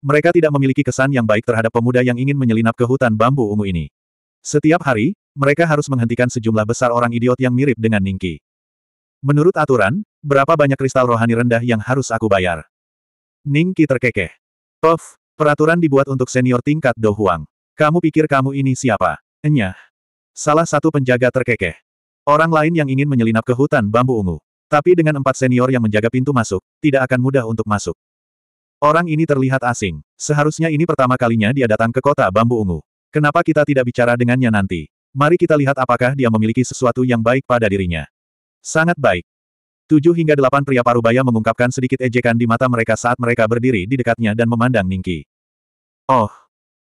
A: Mereka tidak memiliki kesan yang baik terhadap pemuda yang ingin menyelinap ke hutan bambu ungu ini. Setiap hari, mereka harus menghentikan sejumlah besar orang idiot yang mirip dengan Ningki. Menurut aturan, berapa banyak kristal rohani rendah yang harus aku bayar? Ningki terkekeh. Puff, peraturan dibuat untuk senior tingkat Do Kamu pikir kamu ini siapa? Enyah. Salah satu penjaga terkekeh. Orang lain yang ingin menyelinap ke hutan bambu ungu. Tapi dengan empat senior yang menjaga pintu masuk, tidak akan mudah untuk masuk. Orang ini terlihat asing. Seharusnya ini pertama kalinya dia datang ke kota bambu ungu. Kenapa kita tidak bicara dengannya nanti? Mari kita lihat apakah dia memiliki sesuatu yang baik pada dirinya. Sangat baik. Tujuh hingga delapan pria parubaya mengungkapkan sedikit ejekan di mata mereka saat mereka berdiri di dekatnya dan memandang Ningki. Oh.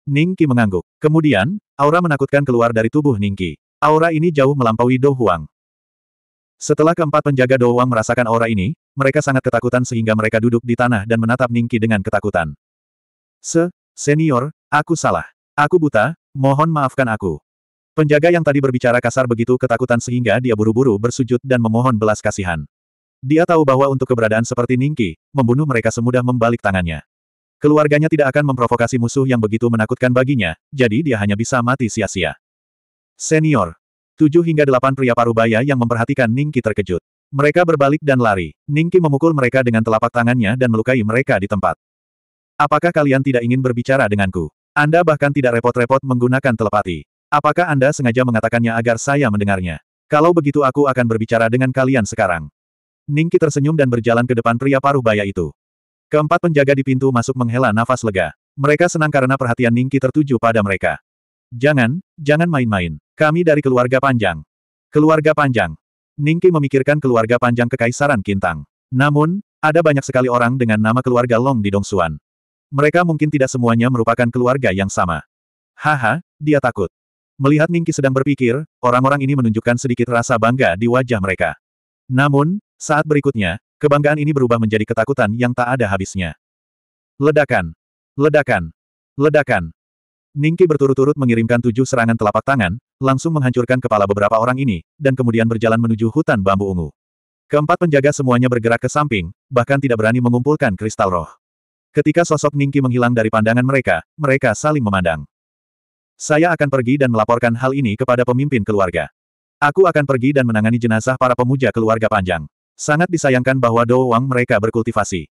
A: Ningki mengangguk. Kemudian, aura menakutkan keluar dari tubuh Ningki. Aura ini jauh melampaui Do Huang. Setelah keempat penjaga Doang merasakan aura ini, mereka sangat ketakutan sehingga mereka duduk di tanah dan menatap Ningki dengan ketakutan. Se, senior, aku salah. Aku buta, mohon maafkan aku. Penjaga yang tadi berbicara kasar begitu ketakutan sehingga dia buru-buru bersujud dan memohon belas kasihan. Dia tahu bahwa untuk keberadaan seperti Ningki, membunuh mereka semudah membalik tangannya. Keluarganya tidak akan memprovokasi musuh yang begitu menakutkan baginya, jadi dia hanya bisa mati sia-sia. Senior, Tujuh hingga delapan pria parubaya yang memperhatikan Ningki terkejut. Mereka berbalik dan lari. Ningki memukul mereka dengan telapak tangannya dan melukai mereka di tempat. Apakah kalian tidak ingin berbicara denganku? Anda bahkan tidak repot-repot menggunakan telepati. Apakah Anda sengaja mengatakannya agar saya mendengarnya? Kalau begitu aku akan berbicara dengan kalian sekarang. Ningki tersenyum dan berjalan ke depan pria Parubaya itu. Keempat penjaga di pintu masuk menghela nafas lega. Mereka senang karena perhatian Ningki tertuju pada mereka. Jangan, jangan main-main. Kami dari keluarga panjang. Keluarga panjang. Ningki memikirkan keluarga panjang Kekaisaran Kintang. Namun, ada banyak sekali orang dengan nama keluarga Long di Dongsuan. Mereka mungkin tidak semuanya merupakan keluarga yang sama. Haha, dia takut. Melihat Ningki sedang berpikir, orang-orang ini menunjukkan sedikit rasa bangga di wajah mereka. Namun, saat berikutnya, kebanggaan ini berubah menjadi ketakutan yang tak ada habisnya. Ledakan! Ledakan! Ledakan! Ningki berturut-turut mengirimkan tujuh serangan telapak tangan, langsung menghancurkan kepala beberapa orang ini, dan kemudian berjalan menuju hutan bambu ungu. Keempat penjaga semuanya bergerak ke samping, bahkan tidak berani mengumpulkan kristal roh. Ketika sosok Ningki menghilang dari pandangan mereka, mereka saling memandang. Saya akan pergi dan melaporkan hal ini kepada pemimpin keluarga. Aku akan pergi dan menangani jenazah para pemuja keluarga panjang. Sangat disayangkan bahwa doang Wang mereka berkultivasi.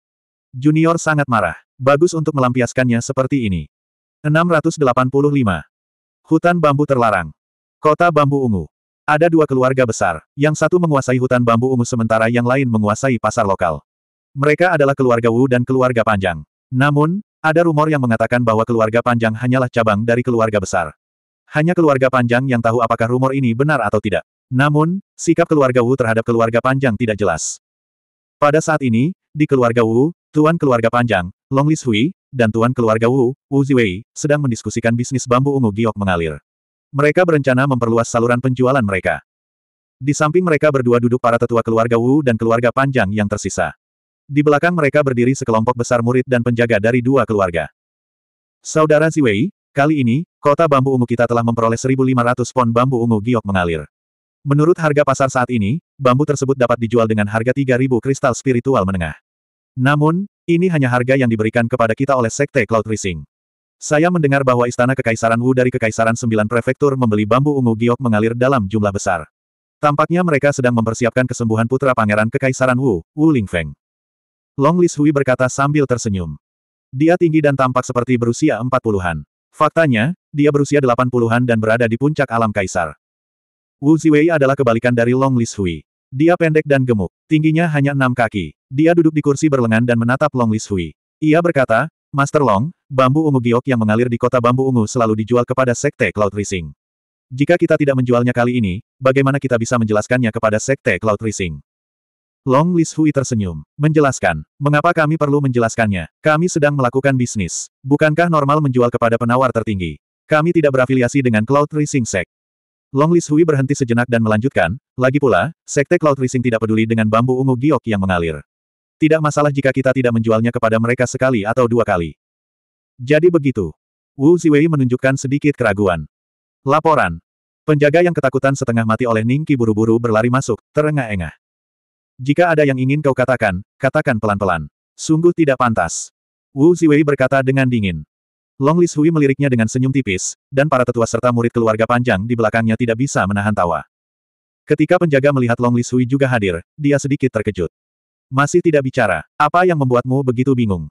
A: Junior sangat marah. Bagus untuk melampiaskannya seperti ini. 685. Hutan bambu terlarang. Kota Bambu Ungu. Ada dua keluarga besar, yang satu menguasai hutan bambu ungu sementara yang lain menguasai pasar lokal. Mereka adalah keluarga Wu dan keluarga Panjang. Namun, ada rumor yang mengatakan bahwa keluarga Panjang hanyalah cabang dari keluarga besar. Hanya keluarga Panjang yang tahu apakah rumor ini benar atau tidak. Namun, sikap keluarga Wu terhadap keluarga Panjang tidak jelas. Pada saat ini, di keluarga Wu, Tuan keluarga Panjang, Long Li Hui, dan Tuan keluarga Wu, Wu Ziwei, sedang mendiskusikan bisnis bambu ungu giok mengalir. Mereka berencana memperluas saluran penjualan mereka. Di samping mereka berdua duduk para tetua keluarga Wu dan keluarga Panjang yang tersisa. Di belakang mereka berdiri sekelompok besar murid dan penjaga dari dua keluarga. Saudara Ziwei, kali ini, kota bambu ungu kita telah memperoleh 1.500 pon bambu ungu giok mengalir. Menurut harga pasar saat ini, bambu tersebut dapat dijual dengan harga 3.000 kristal spiritual menengah. Namun, ini hanya harga yang diberikan kepada kita oleh Sekte Cloud Rising. Saya mendengar bahwa istana Kekaisaran Wu dari Kekaisaran Sembilan Prefektur membeli bambu ungu giok mengalir dalam jumlah besar. Tampaknya mereka sedang mempersiapkan kesembuhan putra pangeran Kekaisaran Wu, Wu Lingfeng. Long Li Shui berkata sambil tersenyum. Dia tinggi dan tampak seperti berusia empat puluhan. Faktanya, dia berusia delapan puluhan dan berada di puncak alam kaisar. Wu Ziwei adalah kebalikan dari Long Li Shui. Dia pendek dan gemuk. Tingginya hanya enam kaki. Dia duduk di kursi berlengan dan menatap Long Li Shui. Ia berkata, Master Long, bambu ungu giok yang mengalir di kota bambu ungu selalu dijual kepada Sekte Cloud Rising. Jika kita tidak menjualnya kali ini, bagaimana kita bisa menjelaskannya kepada Sekte Cloud Rising? Long Lis Hui tersenyum, menjelaskan, mengapa kami perlu menjelaskannya, kami sedang melakukan bisnis, bukankah normal menjual kepada penawar tertinggi? Kami tidak berafiliasi dengan Cloud Rising Sek. Long Lis Hui berhenti sejenak dan melanjutkan, lagi pula, Sekte Cloud Rising tidak peduli dengan bambu ungu giok yang mengalir. Tidak masalah jika kita tidak menjualnya kepada mereka sekali atau dua kali. Jadi begitu. Wu Ziwei menunjukkan sedikit keraguan. Laporan. Penjaga yang ketakutan setengah mati oleh Ningki buru-buru berlari masuk, terengah-engah. Jika ada yang ingin kau katakan, katakan pelan-pelan. Sungguh tidak pantas. Wu Ziwei berkata dengan dingin. Long Li Shui meliriknya dengan senyum tipis, dan para tetua serta murid keluarga panjang di belakangnya tidak bisa menahan tawa. Ketika penjaga melihat Long Li Shui juga hadir, dia sedikit terkejut. Masih tidak bicara. Apa yang membuatmu begitu bingung?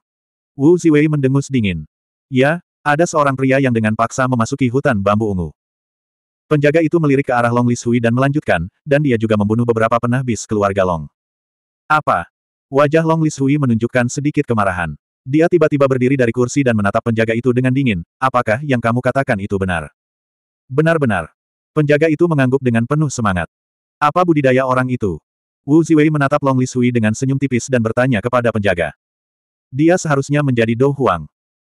A: Wu Ziwei mendengus dingin. Ya, ada seorang pria yang dengan paksa memasuki hutan bambu ungu. Penjaga itu melirik ke arah Long Li Lishui dan melanjutkan, dan dia juga membunuh beberapa penahbis keluarga Long. Apa? Wajah Long Li Lishui menunjukkan sedikit kemarahan. Dia tiba-tiba berdiri dari kursi dan menatap penjaga itu dengan dingin, apakah yang kamu katakan itu benar? Benar-benar. Penjaga itu mengangguk dengan penuh semangat. Apa budidaya orang itu? Wu Ziwei menatap Long Li Sui dengan senyum tipis dan bertanya kepada penjaga. Dia seharusnya menjadi Dou Huang.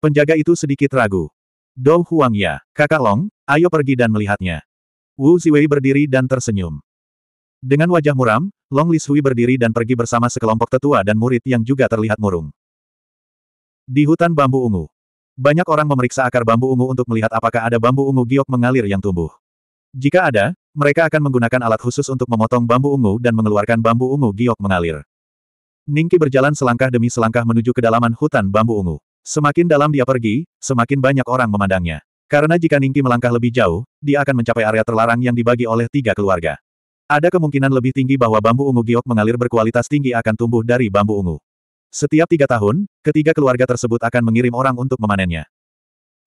A: Penjaga itu sedikit ragu. Dou Huang ya, kakak Long, ayo pergi dan melihatnya. Wu Ziwei berdiri dan tersenyum. Dengan wajah muram, Long Li Sui berdiri dan pergi bersama sekelompok tetua dan murid yang juga terlihat murung. Di hutan bambu ungu. Banyak orang memeriksa akar bambu ungu untuk melihat apakah ada bambu ungu giok mengalir yang tumbuh. Jika ada, mereka akan menggunakan alat khusus untuk memotong bambu ungu dan mengeluarkan bambu ungu giok mengalir. Ningki berjalan selangkah demi selangkah menuju kedalaman hutan bambu ungu. Semakin dalam dia pergi, semakin banyak orang memandangnya. Karena jika Ningki melangkah lebih jauh, dia akan mencapai area terlarang yang dibagi oleh tiga keluarga. Ada kemungkinan lebih tinggi bahwa bambu ungu giok mengalir berkualitas tinggi akan tumbuh dari bambu ungu. Setiap tiga tahun, ketiga keluarga tersebut akan mengirim orang untuk memanennya.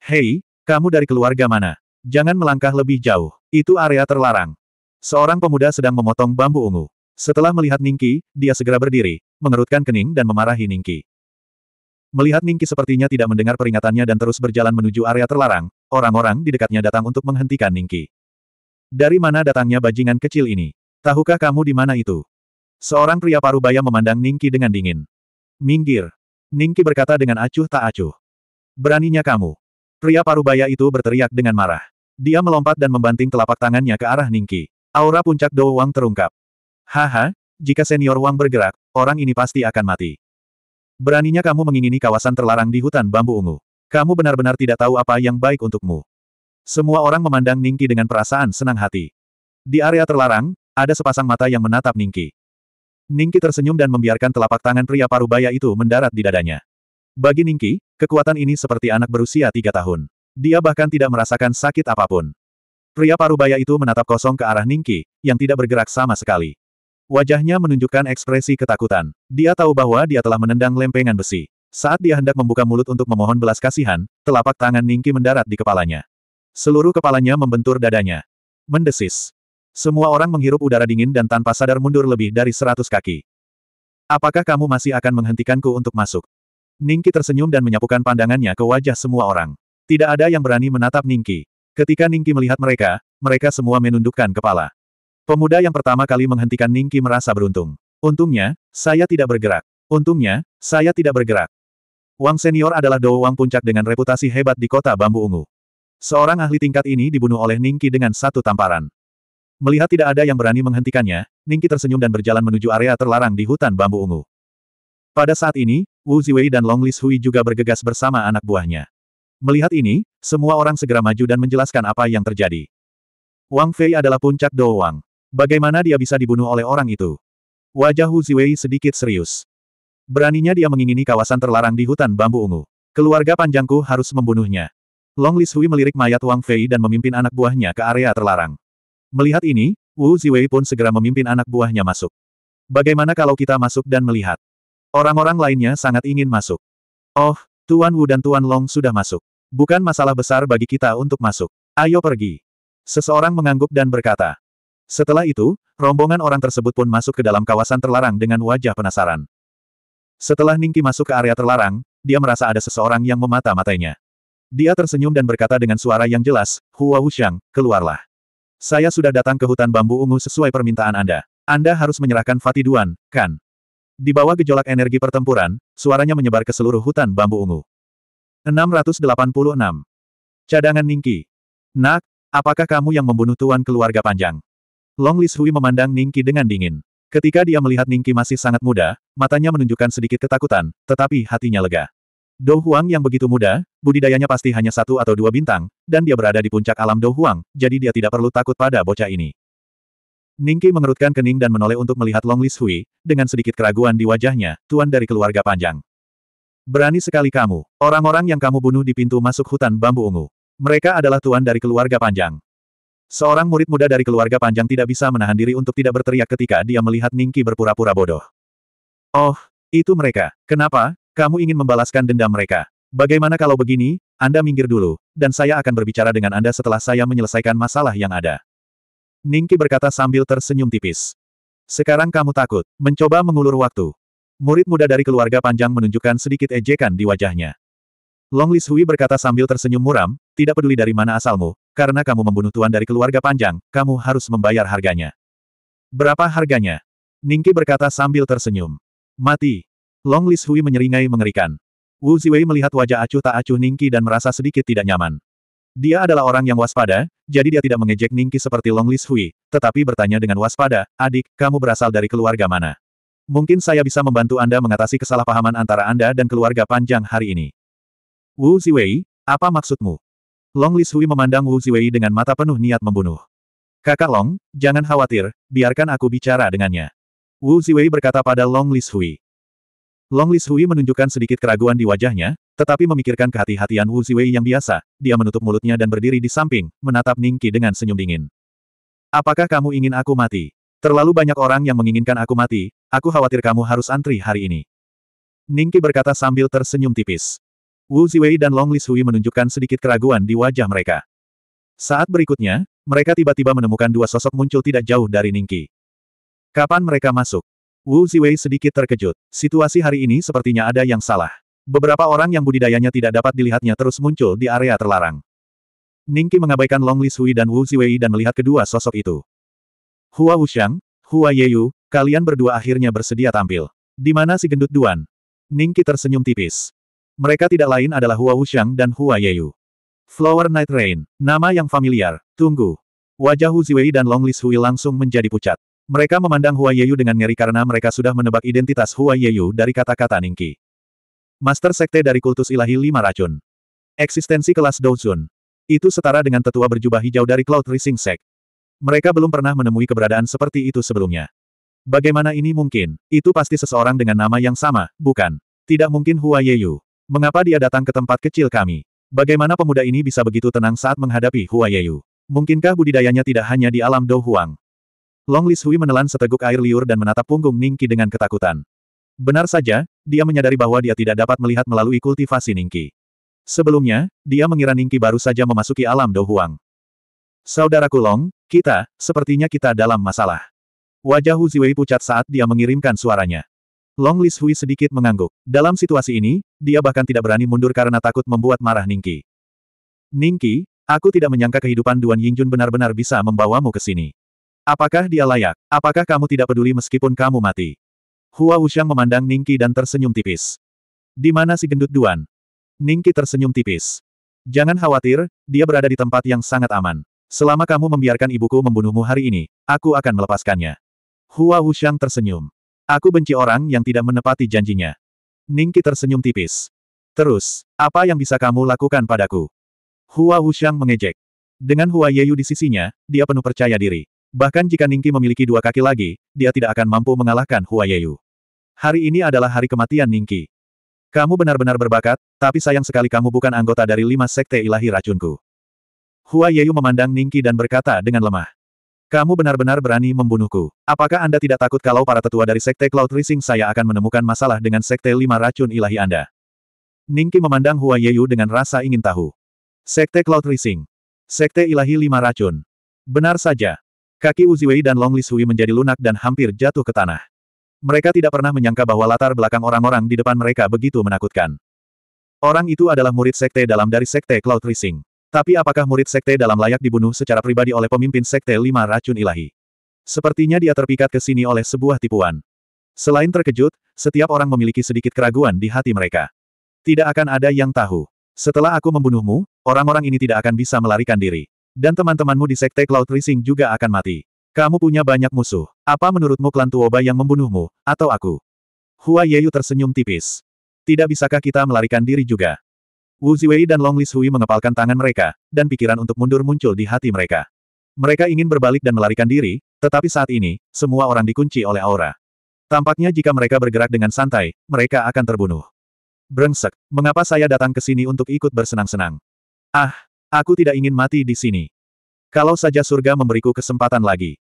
A: Hei, kamu dari keluarga mana? Jangan melangkah lebih jauh. Itu area terlarang. Seorang pemuda sedang memotong bambu ungu. Setelah melihat Ningki, dia segera berdiri, mengerutkan kening dan memarahi Ningki. Melihat Ningki sepertinya tidak mendengar peringatannya dan terus berjalan menuju area terlarang, orang-orang di dekatnya datang untuk menghentikan Ningki. Dari mana datangnya bajingan kecil ini? Tahukah kamu di mana itu? Seorang pria parubaya memandang Ningki dengan dingin. Minggir. Ningki berkata dengan acuh tak acuh. Beraninya kamu. Pria parubaya itu berteriak dengan marah. Dia melompat dan membanting telapak tangannya ke arah Ningki. Aura puncak Dou Wang terungkap. Haha, jika senior Wang bergerak, orang ini pasti akan mati. Beraninya kamu mengingini kawasan terlarang di hutan bambu ungu. Kamu benar-benar tidak tahu apa yang baik untukmu. Semua orang memandang Ningki dengan perasaan senang hati. Di area terlarang, ada sepasang mata yang menatap Ningki. Ningki tersenyum dan membiarkan telapak tangan pria parubaya itu mendarat di dadanya. Bagi Ningki, kekuatan ini seperti anak berusia tiga tahun. Dia bahkan tidak merasakan sakit apapun. Pria parubaya itu menatap kosong ke arah Ningki, yang tidak bergerak sama sekali. Wajahnya menunjukkan ekspresi ketakutan. Dia tahu bahwa dia telah menendang lempengan besi. Saat dia hendak membuka mulut untuk memohon belas kasihan, telapak tangan Ningki mendarat di kepalanya. Seluruh kepalanya membentur dadanya. Mendesis. Semua orang menghirup udara dingin dan tanpa sadar mundur lebih dari seratus kaki. Apakah kamu masih akan menghentikanku untuk masuk? Ningki tersenyum dan menyapukan pandangannya ke wajah semua orang. Tidak ada yang berani menatap Ningki. Ketika Ningki melihat mereka, mereka semua menundukkan kepala. Pemuda yang pertama kali menghentikan Ningki merasa beruntung. Untungnya, saya tidak bergerak. Untungnya, saya tidak bergerak. Wang Senior adalah Dou Wang Puncak dengan reputasi hebat di kota Bambu Ungu. Seorang ahli tingkat ini dibunuh oleh Ningki dengan satu tamparan. Melihat tidak ada yang berani menghentikannya, Ningki tersenyum dan berjalan menuju area terlarang di hutan bambu ungu. Pada saat ini, Wu Ziwei dan Long Li Hui juga bergegas bersama anak buahnya. Melihat ini, semua orang segera maju dan menjelaskan apa yang terjadi. Wang Fei adalah puncak Dou Wang. Bagaimana dia bisa dibunuh oleh orang itu? Wajah Hu Ziwei sedikit serius. Beraninya dia mengingini kawasan terlarang di hutan bambu ungu. Keluarga panjangku harus membunuhnya. Long Li Hui melirik mayat Wang Fei dan memimpin anak buahnya ke area terlarang. Melihat ini, Wu Ziwei pun segera memimpin anak buahnya masuk. Bagaimana kalau kita masuk dan melihat? Orang-orang lainnya sangat ingin masuk. Oh, Tuan Wu dan Tuan Long sudah masuk. Bukan masalah besar bagi kita untuk masuk. Ayo pergi. Seseorang mengangguk dan berkata. Setelah itu, rombongan orang tersebut pun masuk ke dalam kawasan terlarang dengan wajah penasaran. Setelah Ningki masuk ke area terlarang, dia merasa ada seseorang yang memata-matainya. Dia tersenyum dan berkata dengan suara yang jelas, Hua Wuxiang, keluarlah. Saya sudah datang ke hutan bambu ungu sesuai permintaan Anda. Anda harus menyerahkan Fatiduan, kan? Di bawah gejolak energi pertempuran, suaranya menyebar ke seluruh hutan bambu ungu. 686. Cadangan Ningki. Nak, apakah kamu yang membunuh tuan keluarga panjang? Long Lis Hui memandang Ningki dengan dingin. Ketika dia melihat Ningki masih sangat muda, matanya menunjukkan sedikit ketakutan, tetapi hatinya lega. Dou Huang yang begitu muda, budidayanya pasti hanya satu atau dua bintang, dan dia berada di puncak alam Dou Huang, jadi dia tidak perlu takut pada bocah ini. Ningki mengerutkan kening dan menoleh untuk melihat Long Li Hui, dengan sedikit keraguan di wajahnya, tuan dari keluarga panjang. Berani sekali kamu, orang-orang yang kamu bunuh di pintu masuk hutan bambu ungu. Mereka adalah tuan dari keluarga panjang. Seorang murid muda dari keluarga panjang tidak bisa menahan diri untuk tidak berteriak ketika dia melihat Ningki berpura-pura bodoh. Oh, itu mereka. Kenapa? Kamu ingin membalaskan dendam mereka. Bagaimana kalau begini, Anda minggir dulu, dan saya akan berbicara dengan Anda setelah saya menyelesaikan masalah yang ada. Ningki berkata sambil tersenyum tipis. Sekarang kamu takut, mencoba mengulur waktu. Murid muda dari keluarga panjang menunjukkan sedikit ejekan di wajahnya. Long Li Hui berkata sambil tersenyum muram, tidak peduli dari mana asalmu, karena kamu membunuh tuan dari keluarga panjang, kamu harus membayar harganya. Berapa harganya? Ningki berkata sambil tersenyum. Mati. Long Li Hui menyeringai mengerikan. Wu Ziwei melihat wajah acuh tak acuh Ningki dan merasa sedikit tidak nyaman. Dia adalah orang yang waspada, jadi dia tidak mengejek Ningki seperti Long Lis Hui, tetapi bertanya dengan waspada, adik, kamu berasal dari keluarga mana? Mungkin saya bisa membantu Anda mengatasi kesalahpahaman antara Anda dan keluarga panjang hari ini. Wu Ziwei, apa maksudmu? Long Lis Hui memandang Wu Ziwei dengan mata penuh niat membunuh. Kakak Long, jangan khawatir, biarkan aku bicara dengannya. Wu Ziwei berkata pada Long Lis Hui. Long Li Shui menunjukkan sedikit keraguan di wajahnya, tetapi memikirkan kehati-hatian Wu Ziwei yang biasa, dia menutup mulutnya dan berdiri di samping, menatap Ning Qi dengan senyum dingin. Apakah kamu ingin aku mati? Terlalu banyak orang yang menginginkan aku mati, aku khawatir kamu harus antri hari ini. Ning Qi berkata sambil tersenyum tipis. Wu Ziwei dan Long Li Shui menunjukkan sedikit keraguan di wajah mereka. Saat berikutnya, mereka tiba-tiba menemukan dua sosok muncul tidak jauh dari Ning Qi. Kapan mereka masuk? Wu Ziwei sedikit terkejut. Situasi hari ini sepertinya ada yang salah. Beberapa orang yang budidayanya tidak dapat dilihatnya terus muncul di area terlarang. Ningki mengabaikan Long Li Sui dan Wu Ziwei dan melihat kedua sosok itu. Hua Wuxiang, Hua Yeyu, kalian berdua akhirnya bersedia tampil. Di mana si gendut Duan? Ningki tersenyum tipis. Mereka tidak lain adalah Hua Wuxiang dan Hua Yeyu. Flower Night Rain, nama yang familiar, tunggu. Wajah Wu Ziwei dan Long Li Sui langsung menjadi pucat. Mereka memandang Hua Yeyu dengan ngeri karena mereka sudah menebak identitas Hua Yeyu dari kata-kata Ningki. Master Sekte dari Kultus Ilahi Lima Racun. Eksistensi kelas Douzun, Itu setara dengan tetua berjubah hijau dari Cloud Rising Sect. Mereka belum pernah menemui keberadaan seperti itu sebelumnya. Bagaimana ini mungkin? Itu pasti seseorang dengan nama yang sama, bukan? Tidak mungkin Hua Yeyu. Mengapa dia datang ke tempat kecil kami? Bagaimana pemuda ini bisa begitu tenang saat menghadapi Hua Yeyu? Mungkinkah budidayanya tidak hanya di alam Douhuang? Long Li Shui menelan seteguk air liur dan menatap punggung Ningki dengan ketakutan. Benar saja, dia menyadari bahwa dia tidak dapat melihat melalui kultivasi Ningki. Sebelumnya, dia mengira Ningki baru saja memasuki alam Douhuang. Saudaraku Long, kita, sepertinya kita dalam masalah. Wajah Hu Ziwei pucat saat dia mengirimkan suaranya. Long Li Shui sedikit mengangguk. Dalam situasi ini, dia bahkan tidak berani mundur karena takut membuat marah Ningki. Ningki, aku tidak menyangka kehidupan Duan Yingjun benar-benar bisa membawamu ke sini. Apakah dia layak? Apakah kamu tidak peduli meskipun kamu mati? Hua Wuxiang memandang Ningki dan tersenyum tipis. Di mana si gendut Duan? Ningki tersenyum tipis. Jangan khawatir, dia berada di tempat yang sangat aman. Selama kamu membiarkan ibuku membunuhmu hari ini, aku akan melepaskannya. Hua Wuxiang tersenyum. Aku benci orang yang tidak menepati janjinya. Ningki tersenyum tipis. Terus, apa yang bisa kamu lakukan padaku? Hua Wuxiang mengejek. Dengan Hua Yeyu di sisinya, dia penuh percaya diri. Bahkan jika Ningki memiliki dua kaki lagi, dia tidak akan mampu mengalahkan Hua Yeyu. Hari ini adalah hari kematian Ningki. Kamu benar-benar berbakat, tapi sayang sekali kamu bukan anggota dari lima sekte ilahi racunku. Hua Yeyu memandang Ningki dan berkata dengan lemah. Kamu benar-benar berani membunuhku. Apakah Anda tidak takut kalau para tetua dari Sekte Cloud Rising saya akan menemukan masalah dengan Sekte Lima Racun Ilahi Anda? Ningki memandang Hua Yeyu dengan rasa ingin tahu. Sekte Cloud Rising. Sekte Ilahi Lima Racun. Benar saja. Kaki Uziwei dan Long Sui menjadi lunak dan hampir jatuh ke tanah. Mereka tidak pernah menyangka bahwa latar belakang orang-orang di depan mereka begitu menakutkan. Orang itu adalah murid sekte dalam dari sekte Cloud Rising. Tapi apakah murid sekte dalam layak dibunuh secara pribadi oleh pemimpin sekte lima racun ilahi? Sepertinya dia terpikat ke sini oleh sebuah tipuan. Selain terkejut, setiap orang memiliki sedikit keraguan di hati mereka. Tidak akan ada yang tahu. Setelah aku membunuhmu, orang-orang ini tidak akan bisa melarikan diri. Dan teman-temanmu di Sekte Cloud Rising juga akan mati. Kamu punya banyak musuh. Apa menurutmu klan Tuoba yang membunuhmu, atau aku? Hua Yeyu tersenyum tipis. Tidak bisakah kita melarikan diri juga? Wu Ziwei dan Long Lis Hui mengepalkan tangan mereka, dan pikiran untuk mundur muncul di hati mereka. Mereka ingin berbalik dan melarikan diri, tetapi saat ini, semua orang dikunci oleh aura. Tampaknya jika mereka bergerak dengan santai, mereka akan terbunuh. Brengsek, mengapa saya datang ke sini untuk ikut bersenang-senang? Ah, Aku tidak ingin mati di sini. Kalau saja surga memberiku kesempatan lagi.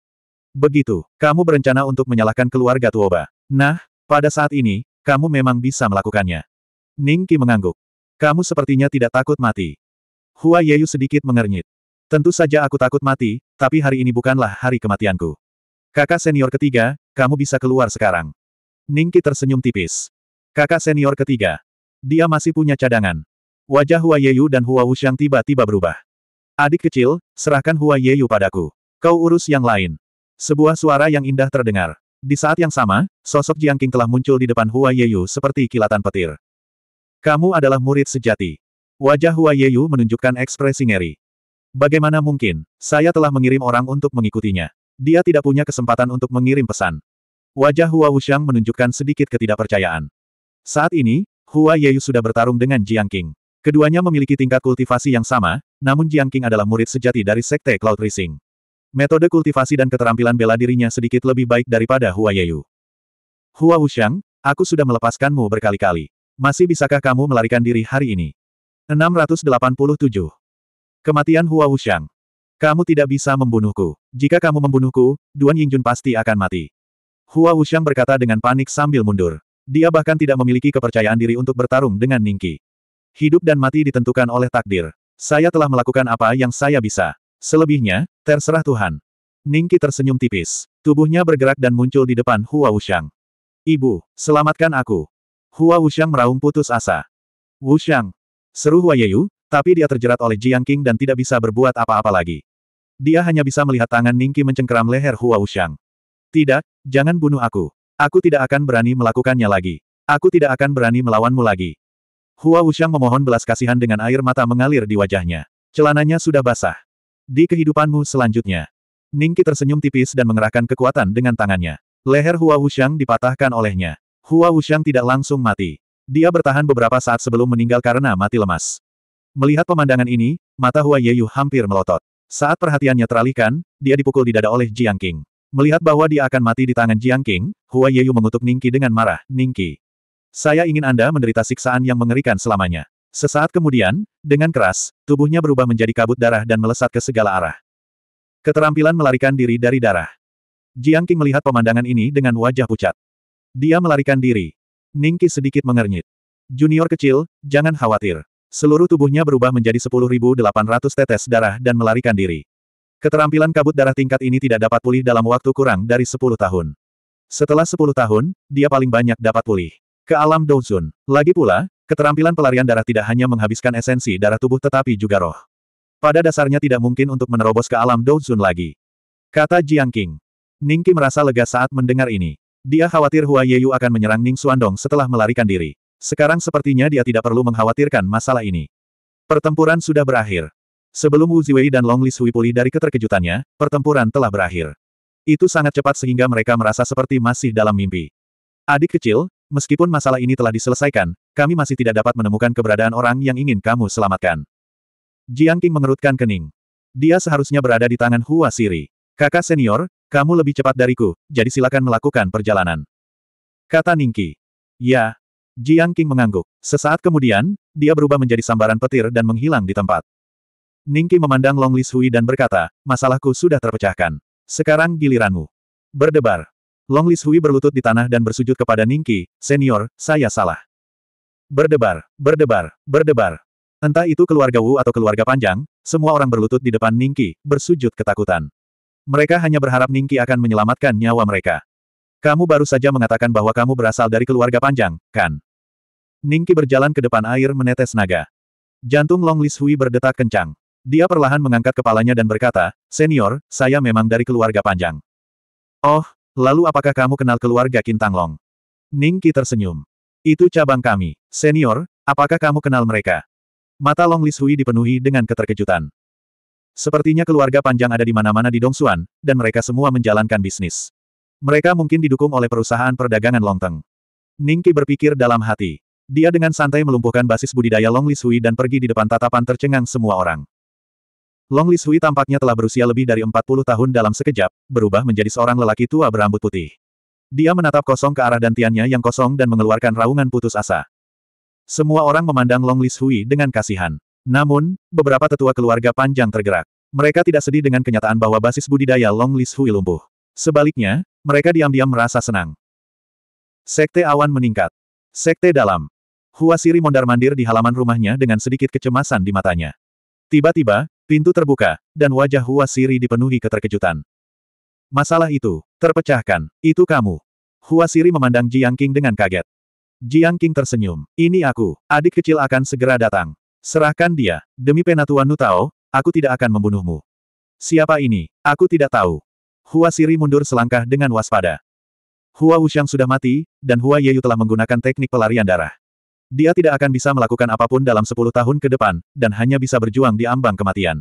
A: Begitu, kamu berencana untuk menyalahkan keluarga Tuoba. Nah, pada saat ini, kamu memang bisa melakukannya. Ningki mengangguk. Kamu sepertinya tidak takut mati. Hua Yeyu sedikit mengernyit. Tentu saja aku takut mati, tapi hari ini bukanlah hari kematianku. Kakak senior ketiga, kamu bisa keluar sekarang. Ningki tersenyum tipis. Kakak senior ketiga. Dia masih punya cadangan. Wajah Hua Yeyu dan Hua Wuxiang tiba-tiba berubah. Adik kecil, serahkan Hua Yeyu padaku. Kau urus yang lain. Sebuah suara yang indah terdengar. Di saat yang sama, sosok Jiang Qing telah muncul di depan Hua Yeyu seperti kilatan petir. Kamu adalah murid sejati. Wajah Hua Yeyu menunjukkan ekspresi ngeri. Bagaimana mungkin, saya telah mengirim orang untuk mengikutinya. Dia tidak punya kesempatan untuk mengirim pesan. Wajah Hua Wuxiang menunjukkan sedikit ketidakpercayaan. Saat ini, Hua Yeyu sudah bertarung dengan Jiang Qing. Keduanya memiliki tingkat kultivasi yang sama, namun Jiang Qing adalah murid sejati dari Sekte Cloud Rising. Metode kultivasi dan keterampilan bela dirinya sedikit lebih baik daripada Hua Yeyu. Hua Wuxiang, aku sudah melepaskanmu berkali-kali. Masih bisakah kamu melarikan diri hari ini? 687. Kematian Hua Wuxiang. Kamu tidak bisa membunuhku. Jika kamu membunuhku, Duan Yingjun pasti akan mati. Hua Wuxiang berkata dengan panik sambil mundur. Dia bahkan tidak memiliki kepercayaan diri untuk bertarung dengan Ningqi. Hidup dan mati ditentukan oleh takdir. Saya telah melakukan apa yang saya bisa. Selebihnya, terserah Tuhan. Ningki tersenyum tipis. Tubuhnya bergerak dan muncul di depan Hua Wushang. Ibu, selamatkan aku. Hua Wushang meraung putus asa. Wushang. Seru Hua Yeyu, tapi dia terjerat oleh Jiang King dan tidak bisa berbuat apa-apa lagi. Dia hanya bisa melihat tangan Ningki mencengkeram leher Hua Wushang. Tidak, jangan bunuh aku. Aku tidak akan berani melakukannya lagi. Aku tidak akan berani melawanmu lagi. Hua Wushang memohon belas kasihan dengan air mata mengalir di wajahnya. Celananya sudah basah. Di kehidupanmu selanjutnya. Ningki tersenyum tipis dan mengerahkan kekuatan dengan tangannya. Leher Hua Wushang dipatahkan olehnya. Hua Wushang tidak langsung mati. Dia bertahan beberapa saat sebelum meninggal karena mati lemas. Melihat pemandangan ini, mata Hua Yeyu hampir melotot. Saat perhatiannya teralihkan, dia dipukul di dada oleh Jiang King. Melihat bahwa dia akan mati di tangan Jiang King, Hua Yeyu mengutuk Ningki dengan marah, Ningki. Saya ingin Anda menderita siksaan yang mengerikan selamanya. Sesaat kemudian, dengan keras, tubuhnya berubah menjadi kabut darah dan melesat ke segala arah. Keterampilan melarikan diri dari darah. Jiang Qing melihat pemandangan ini dengan wajah pucat. Dia melarikan diri. Ningki sedikit mengernyit. Junior kecil, jangan khawatir. Seluruh tubuhnya berubah menjadi 10.800 tetes darah dan melarikan diri. Keterampilan kabut darah tingkat ini tidak dapat pulih dalam waktu kurang dari 10 tahun. Setelah 10 tahun, dia paling banyak dapat pulih ke alam Douzun. Lagi pula, keterampilan pelarian darah tidak hanya menghabiskan esensi darah tubuh tetapi juga roh. Pada dasarnya tidak mungkin untuk menerobos ke alam Douzun lagi. Kata Jiang King. Qi merasa lega saat mendengar ini. Dia khawatir Hua Yeyu akan menyerang Ning Xuandong setelah melarikan diri. Sekarang sepertinya dia tidak perlu mengkhawatirkan masalah ini. Pertempuran sudah berakhir. Sebelum Wu Ziwei dan Long Li Sui pulih dari keterkejutannya, pertempuran telah berakhir. Itu sangat cepat sehingga mereka merasa seperti masih dalam mimpi. Adik kecil, Meskipun masalah ini telah diselesaikan, kami masih tidak dapat menemukan keberadaan orang yang ingin kamu selamatkan. Jiang Qing mengerutkan kening. Dia seharusnya berada di tangan Hua Siri. Kakak senior, kamu lebih cepat dariku, jadi silakan melakukan perjalanan. Kata Ningki. Ya. Jiang Qing mengangguk. Sesaat kemudian, dia berubah menjadi sambaran petir dan menghilang di tempat. Ningki memandang Long Li Shui dan berkata, masalahku sudah terpecahkan. Sekarang giliranmu. Berdebar. Long Li berlutut di tanah dan bersujud kepada Ningki, senior, saya salah. Berdebar, berdebar, berdebar. Entah itu keluarga Wu atau keluarga panjang, semua orang berlutut di depan Ningki, bersujud ketakutan. Mereka hanya berharap Ningki akan menyelamatkan nyawa mereka. Kamu baru saja mengatakan bahwa kamu berasal dari keluarga panjang, kan? Ningki berjalan ke depan air menetes naga. Jantung Long Li berdetak kencang. Dia perlahan mengangkat kepalanya dan berkata, Senior, saya memang dari keluarga panjang. Oh, Lalu apakah kamu kenal keluarga Kintanglong? Ningki tersenyum. Itu cabang kami. Senior, apakah kamu kenal mereka? Mata Long Lishui dipenuhi dengan keterkejutan. Sepertinya keluarga panjang ada di mana-mana di Dongsuan, dan mereka semua menjalankan bisnis. Mereka mungkin didukung oleh perusahaan perdagangan Longteng. Ningki berpikir dalam hati. Dia dengan santai melumpuhkan basis budidaya Long Lishui dan pergi di depan tatapan tercengang semua orang. Long Li Sui tampaknya telah berusia lebih dari 40 tahun dalam sekejap, berubah menjadi seorang lelaki tua berambut putih. Dia menatap kosong ke arah dantiannya yang kosong dan mengeluarkan raungan putus asa. Semua orang memandang Long Li Sui dengan kasihan. Namun, beberapa tetua keluarga panjang tergerak. Mereka tidak sedih dengan kenyataan bahwa basis budidaya Long Li Sui lumpuh. Sebaliknya, mereka diam-diam merasa senang. Sekte awan meningkat. Sekte dalam. Huasiri mondar-mandir di halaman rumahnya dengan sedikit kecemasan di matanya. Tiba-tiba, pintu terbuka, dan wajah Hua Siri dipenuhi keterkejutan. Masalah itu, terpecahkan, itu kamu. Hua Siri memandang Jiang Qing dengan kaget. Jiang Qing tersenyum, ini aku, adik kecil akan segera datang. Serahkan dia, demi penatuan Nutao, aku tidak akan membunuhmu. Siapa ini? Aku tidak tahu. Hua Siri mundur selangkah dengan waspada. Hua Wuxiang sudah mati, dan Hua Yeyu telah menggunakan teknik pelarian darah. Dia tidak akan bisa melakukan apapun dalam sepuluh tahun ke depan, dan hanya bisa berjuang di ambang kematian.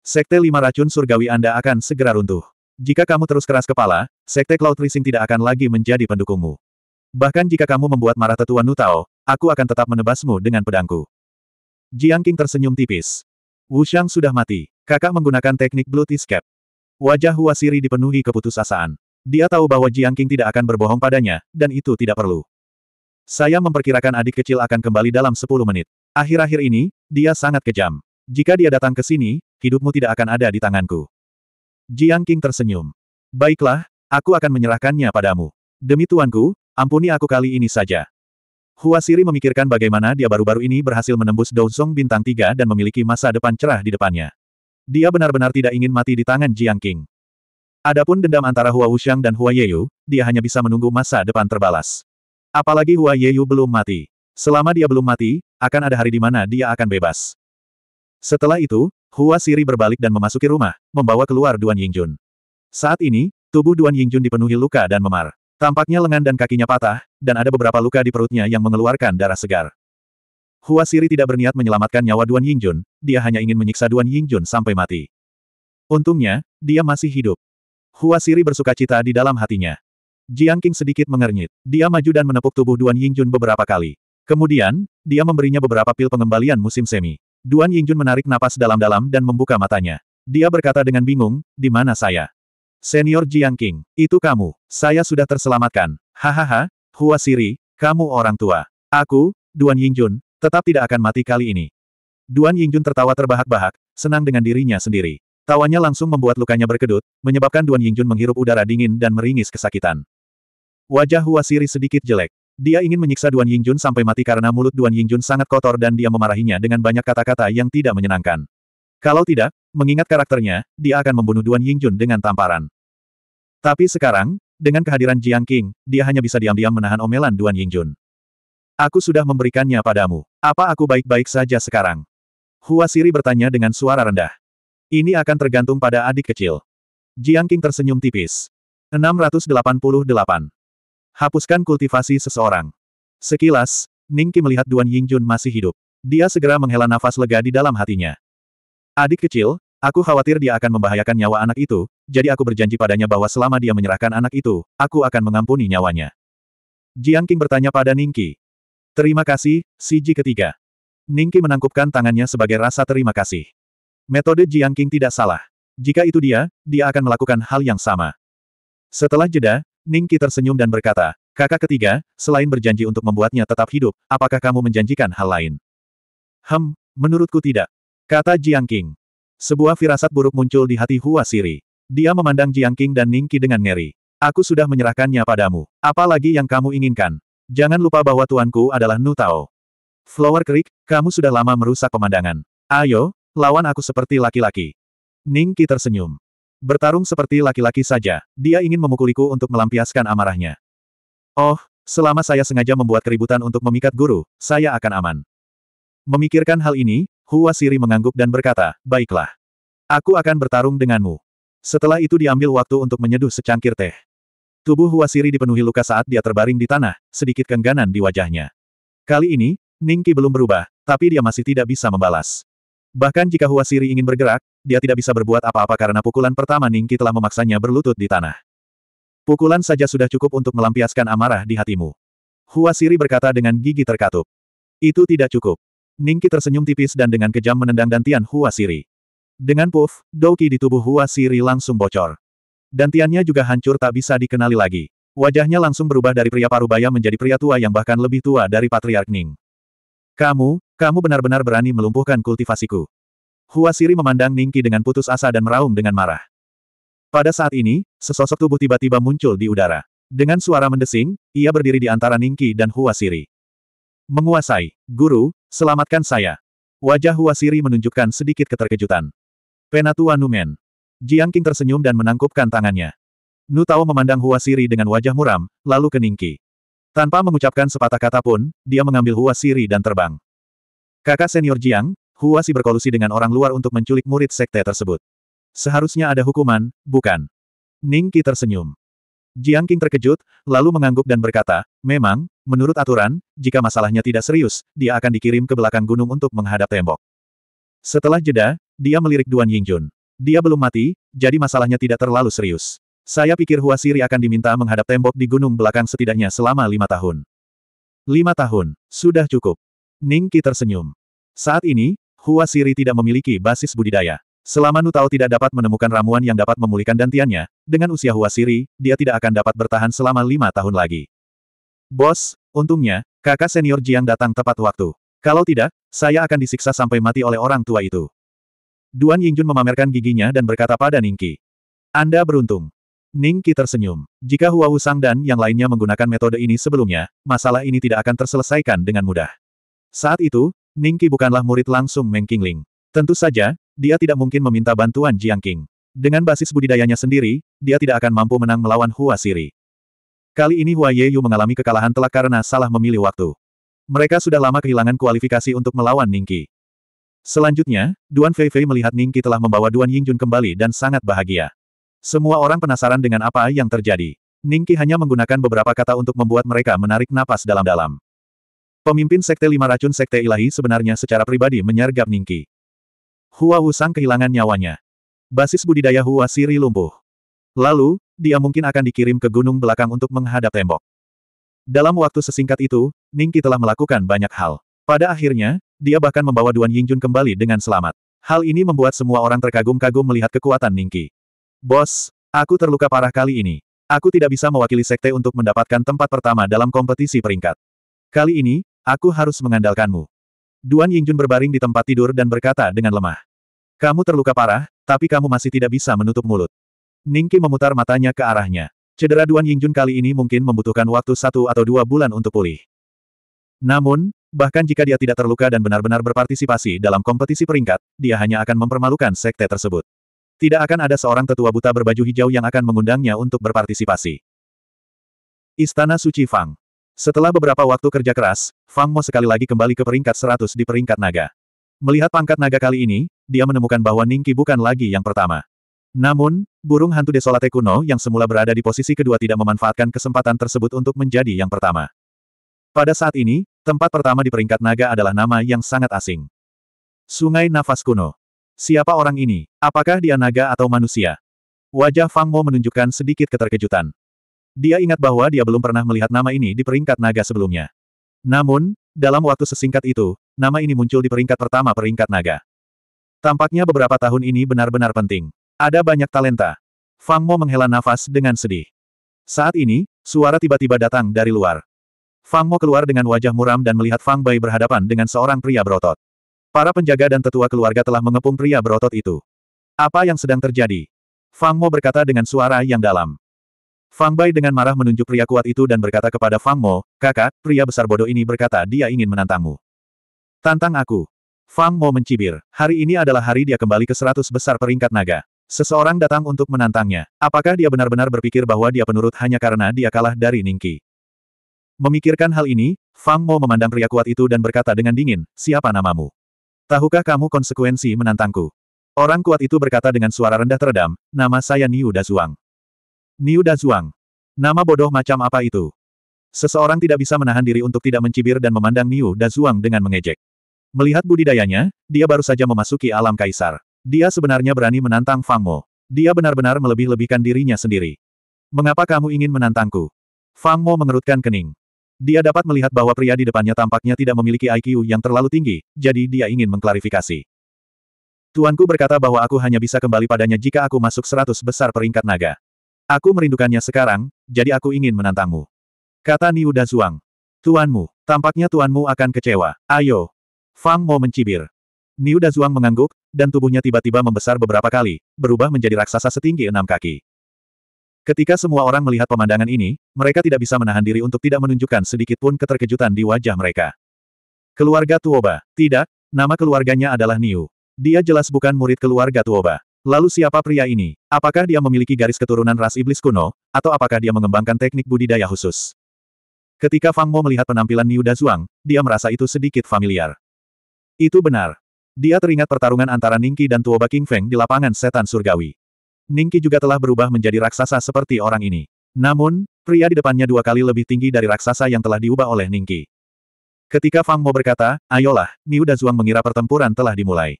A: Sekte lima racun surgawi Anda akan segera runtuh. Jika kamu terus keras kepala, Sekte Cloud Rising tidak akan lagi menjadi pendukungmu. Bahkan jika kamu membuat marah tetua Nutao, aku akan tetap menebasmu dengan pedangku. Jiang King tersenyum tipis. Wu Shang sudah mati. Kakak menggunakan teknik Blue Tiscap. Wajah Hua Siri dipenuhi keputusasaan. Dia tahu bahwa Jiang King tidak akan berbohong padanya, dan itu tidak perlu. Saya memperkirakan adik kecil akan kembali dalam 10 menit. Akhir-akhir ini, dia sangat kejam. Jika dia datang ke sini, hidupmu tidak akan ada di tanganku. Jiang King tersenyum. Baiklah, aku akan menyerahkannya padamu. Demi tuanku, ampuni aku kali ini saja. Hua Siri memikirkan bagaimana dia baru-baru ini berhasil menembus Douzong bintang 3 dan memiliki masa depan cerah di depannya. Dia benar-benar tidak ingin mati di tangan Jiang King. Adapun dendam antara Hua Wuxiang dan Hua Yeyu, dia hanya bisa menunggu masa depan terbalas. Apalagi Hua Yeyu belum mati. Selama dia belum mati, akan ada hari di mana dia akan bebas. Setelah itu, Hua Siri berbalik dan memasuki rumah, membawa keluar Duan Yingjun. Saat ini, tubuh Duan Yingjun dipenuhi luka dan memar. Tampaknya lengan dan kakinya patah, dan ada beberapa luka di perutnya yang mengeluarkan darah segar. Hua Siri tidak berniat menyelamatkan nyawa Duan Yingjun, dia hanya ingin menyiksa Duan Yingjun sampai mati. Untungnya, dia masih hidup. Hua Siri bersuka cita di dalam hatinya. Jiang King sedikit mengernyit. Dia maju dan menepuk tubuh Duan Yingjun beberapa kali. Kemudian, dia memberinya beberapa pil pengembalian musim semi. Duan Yingjun menarik napas dalam-dalam dan membuka matanya. Dia berkata dengan bingung, di mana saya? Senior Jiang King, itu kamu. Saya sudah terselamatkan. Hahaha, Hua Siri, kamu orang tua. Aku, Duan Yingjun, tetap tidak akan mati kali ini. Duan Yingjun tertawa terbahak-bahak, senang dengan dirinya sendiri. Tawanya langsung membuat lukanya berkedut, menyebabkan Duan Yingjun menghirup udara dingin dan meringis kesakitan. Wajah Huasiri sedikit jelek. Dia ingin menyiksa Duan Yingjun sampai mati karena mulut Duan Yingjun sangat kotor dan dia memarahinya dengan banyak kata-kata yang tidak menyenangkan. Kalau tidak, mengingat karakternya, dia akan membunuh Duan Yingjun dengan tamparan. Tapi sekarang, dengan kehadiran Jiang King, dia hanya bisa diam-diam menahan omelan Duan Yingjun. Aku sudah memberikannya padamu. Apa aku baik-baik saja sekarang? Hua Siri bertanya dengan suara rendah. Ini akan tergantung pada adik kecil. Jiang King tersenyum tipis. 688 Hapuskan kultivasi seseorang. Sekilas, Ningki melihat Duan Yingjun masih hidup. Dia segera menghela nafas lega di dalam hatinya. Adik kecil, aku khawatir dia akan membahayakan nyawa anak itu, jadi aku berjanji padanya bahwa selama dia menyerahkan anak itu, aku akan mengampuni nyawanya. Jiang Qing bertanya pada Ningki. Terima kasih, Si Ji ketiga. Ningki menangkupkan tangannya sebagai rasa terima kasih. Metode Jiang Qing tidak salah. Jika itu dia, dia akan melakukan hal yang sama. Setelah jeda, Ningki tersenyum dan berkata, kakak ketiga, selain berjanji untuk membuatnya tetap hidup, apakah kamu menjanjikan hal lain? Hem, menurutku tidak. Kata Jiang Qing. Sebuah firasat buruk muncul di hati Hua Siri. Dia memandang Jiang Qing dan Ningki dengan ngeri. Aku sudah menyerahkannya padamu. Apalagi yang kamu inginkan? Jangan lupa bahwa tuanku adalah Nu Tao. Flower Creek, kamu sudah lama merusak pemandangan. Ayo, lawan aku seperti laki-laki. Ningki tersenyum. Bertarung seperti laki-laki saja, dia ingin memukuliku untuk melampiaskan amarahnya. Oh, selama saya sengaja membuat keributan untuk memikat guru, saya akan aman. Memikirkan hal ini, Hua Siri mengangguk dan berkata, baiklah. Aku akan bertarung denganmu. Setelah itu diambil waktu untuk menyeduh secangkir teh. Tubuh Hua Siri dipenuhi luka saat dia terbaring di tanah, sedikit kengganan di wajahnya. Kali ini, Ningki belum berubah, tapi dia masih tidak bisa membalas. Bahkan jika Hua Siri ingin bergerak, dia tidak bisa berbuat apa-apa karena pukulan pertama Ningki telah memaksanya berlutut di tanah. Pukulan saja sudah cukup untuk melampiaskan amarah di hatimu. Hua Siri berkata dengan gigi terkatup. Itu tidak cukup. Ningki tersenyum tipis dan dengan kejam menendang dantian Hua Siri. Dengan puff, Douki di tubuh Hua Siri langsung bocor. Dantiannya juga hancur tak bisa dikenali lagi. Wajahnya langsung berubah dari pria parubaya menjadi pria tua yang bahkan lebih tua dari Patriark Ning. Kamu, kamu benar-benar berani melumpuhkan kultivasiku. Hua Siri memandang Ningki dengan putus asa dan meraung dengan marah. Pada saat ini, sesosok tubuh tiba-tiba muncul di udara. Dengan suara mendesing, ia berdiri di antara Ningki dan Hua Siri. Menguasai, guru, selamatkan saya. Wajah Hua Siri menunjukkan sedikit keterkejutan. Penatua Numen. Jiang King tersenyum dan menangkupkan tangannya. Nu Tao memandang Hua Siri dengan wajah muram, lalu ke Ningki. Tanpa mengucapkan sepatah kata pun, dia mengambil Hua Siri dan terbang. Kakak senior Jiang, Huasi berkolusi dengan orang luar untuk menculik murid sekte tersebut. Seharusnya ada hukuman, bukan? Ning Qi tersenyum. Jiang Qing terkejut, lalu mengangguk dan berkata, memang, menurut aturan, jika masalahnya tidak serius, dia akan dikirim ke belakang gunung untuk menghadap tembok. Setelah jeda, dia melirik Duan Yingjun. Dia belum mati, jadi masalahnya tidak terlalu serius. Saya pikir Hua Huasiri akan diminta menghadap tembok di gunung belakang setidaknya selama lima tahun. Lima tahun, sudah cukup. Ning Qi tersenyum. Saat ini, Hua Siri tidak memiliki basis budidaya. Selama Nutao tidak dapat menemukan ramuan yang dapat memulihkan dantiannya, dengan usia Hua Siri, dia tidak akan dapat bertahan selama lima tahun lagi. Bos, untungnya, kakak senior Jiang datang tepat waktu. Kalau tidak, saya akan disiksa sampai mati oleh orang tua itu. Duan Yingjun memamerkan giginya dan berkata pada Ningki. Anda beruntung. Ningki tersenyum. Jika Hua Wusang dan yang lainnya menggunakan metode ini sebelumnya, masalah ini tidak akan terselesaikan dengan mudah. Saat itu, Ningqi bukanlah murid langsung Meng Qingling. Tentu saja, dia tidak mungkin meminta bantuan Jiang Qing. Dengan basis budidayanya sendiri, dia tidak akan mampu menang melawan Hua Siri. Kali ini Hua Yeyu mengalami kekalahan telak karena salah memilih waktu. Mereka sudah lama kehilangan kualifikasi untuk melawan Ningqi. Selanjutnya, Duan Fei Fei melihat Ningqi telah membawa Duan Yingjun kembali dan sangat bahagia. Semua orang penasaran dengan apa yang terjadi. Ningqi hanya menggunakan beberapa kata untuk membuat mereka menarik napas dalam-dalam. Pemimpin Sekte Lima Racun Sekte Ilahi sebenarnya secara pribadi menyergap Ningki. Hua Wusang kehilangan nyawanya. Basis budidaya Hua Siri lumpuh. Lalu, dia mungkin akan dikirim ke gunung belakang untuk menghadap tembok. Dalam waktu sesingkat itu, Ningki telah melakukan banyak hal. Pada akhirnya, dia bahkan membawa Duan Yingjun kembali dengan selamat. Hal ini membuat semua orang terkagum-kagum melihat kekuatan Ningki. Bos, aku terluka parah kali ini. Aku tidak bisa mewakili sekte untuk mendapatkan tempat pertama dalam kompetisi peringkat. Kali ini, Aku harus mengandalkanmu. Duan Yingjun berbaring di tempat tidur dan berkata dengan lemah. Kamu terluka parah, tapi kamu masih tidak bisa menutup mulut. Ningki memutar matanya ke arahnya. Cedera Duan Yingjun kali ini mungkin membutuhkan waktu satu atau dua bulan untuk pulih. Namun, bahkan jika dia tidak terluka dan benar-benar berpartisipasi dalam kompetisi peringkat, dia hanya akan mempermalukan sekte tersebut. Tidak akan ada seorang tetua buta berbaju hijau yang akan mengundangnya untuk berpartisipasi. Istana Suci Fang setelah beberapa waktu kerja keras, Fang Mo sekali lagi kembali ke peringkat 100 di peringkat naga. Melihat pangkat naga kali ini, dia menemukan bahwa Ningki bukan lagi yang pertama. Namun, burung hantu desolate kuno yang semula berada di posisi kedua tidak memanfaatkan kesempatan tersebut untuk menjadi yang pertama. Pada saat ini, tempat pertama di peringkat naga adalah nama yang sangat asing. Sungai Nafas Kuno. Siapa orang ini? Apakah dia naga atau manusia? Wajah Fang Mo menunjukkan sedikit keterkejutan. Dia ingat bahwa dia belum pernah melihat nama ini di peringkat naga sebelumnya. Namun, dalam waktu sesingkat itu, nama ini muncul di peringkat pertama peringkat naga. Tampaknya beberapa tahun ini benar-benar penting. Ada banyak talenta. Fang Mo menghela nafas dengan sedih. Saat ini, suara tiba-tiba datang dari luar. Fang Mo keluar dengan wajah muram dan melihat Fang Bai berhadapan dengan seorang pria berotot. Para penjaga dan tetua keluarga telah mengepung pria berotot itu. Apa yang sedang terjadi? Fang Mo berkata dengan suara yang dalam. Fang Bai dengan marah menunjuk pria kuat itu dan berkata kepada Fang Mo, kakak, pria besar bodoh ini berkata dia ingin menantangmu. Tantang aku. Fang Mo mencibir, hari ini adalah hari dia kembali ke seratus besar peringkat naga. Seseorang datang untuk menantangnya. Apakah dia benar-benar berpikir bahwa dia penurut hanya karena dia kalah dari Ningki? Memikirkan hal ini, Fang Mo memandang pria kuat itu dan berkata dengan dingin, siapa namamu? Tahukah kamu konsekuensi menantangku? Orang kuat itu berkata dengan suara rendah teredam, nama saya Niu Dazuang. Niu Dazuang. Nama bodoh macam apa itu? Seseorang tidak bisa menahan diri untuk tidak mencibir dan memandang Niu Dazuang dengan mengejek. Melihat budidayanya, dia baru saja memasuki alam kaisar. Dia sebenarnya berani menantang Fang Mo. Dia benar-benar melebih-lebihkan dirinya sendiri. Mengapa kamu ingin menantangku? Fang Mo mengerutkan kening. Dia dapat melihat bahwa pria di depannya tampaknya tidak memiliki IQ yang terlalu tinggi, jadi dia ingin mengklarifikasi. Tuanku berkata bahwa aku hanya bisa kembali padanya jika aku masuk seratus besar peringkat naga. Aku merindukannya sekarang, jadi aku ingin menantangmu. Kata Niu Dazuang. Tuanmu, tampaknya tuanmu akan kecewa. Ayo. Fang Mo mencibir. Niu Dazuang mengangguk, dan tubuhnya tiba-tiba membesar beberapa kali, berubah menjadi raksasa setinggi enam kaki. Ketika semua orang melihat pemandangan ini, mereka tidak bisa menahan diri untuk tidak menunjukkan sedikitpun keterkejutan di wajah mereka. Keluarga Tuoba. Tidak, nama keluarganya adalah Niu. Dia jelas bukan murid keluarga Tuoba. Lalu siapa pria ini? Apakah dia memiliki garis keturunan ras iblis kuno, atau apakah dia mengembangkan teknik budidaya khusus? Ketika Fang Mo melihat penampilan Niu Zhuang, dia merasa itu sedikit familiar. Itu benar. Dia teringat pertarungan antara Ningki dan Tuoba King Feng di lapangan setan surgawi. Ningki juga telah berubah menjadi raksasa seperti orang ini. Namun, pria di depannya dua kali lebih tinggi dari raksasa yang telah diubah oleh Ningki. Ketika Fang Mo berkata, ayolah, Niu Zhuang mengira pertempuran telah dimulai.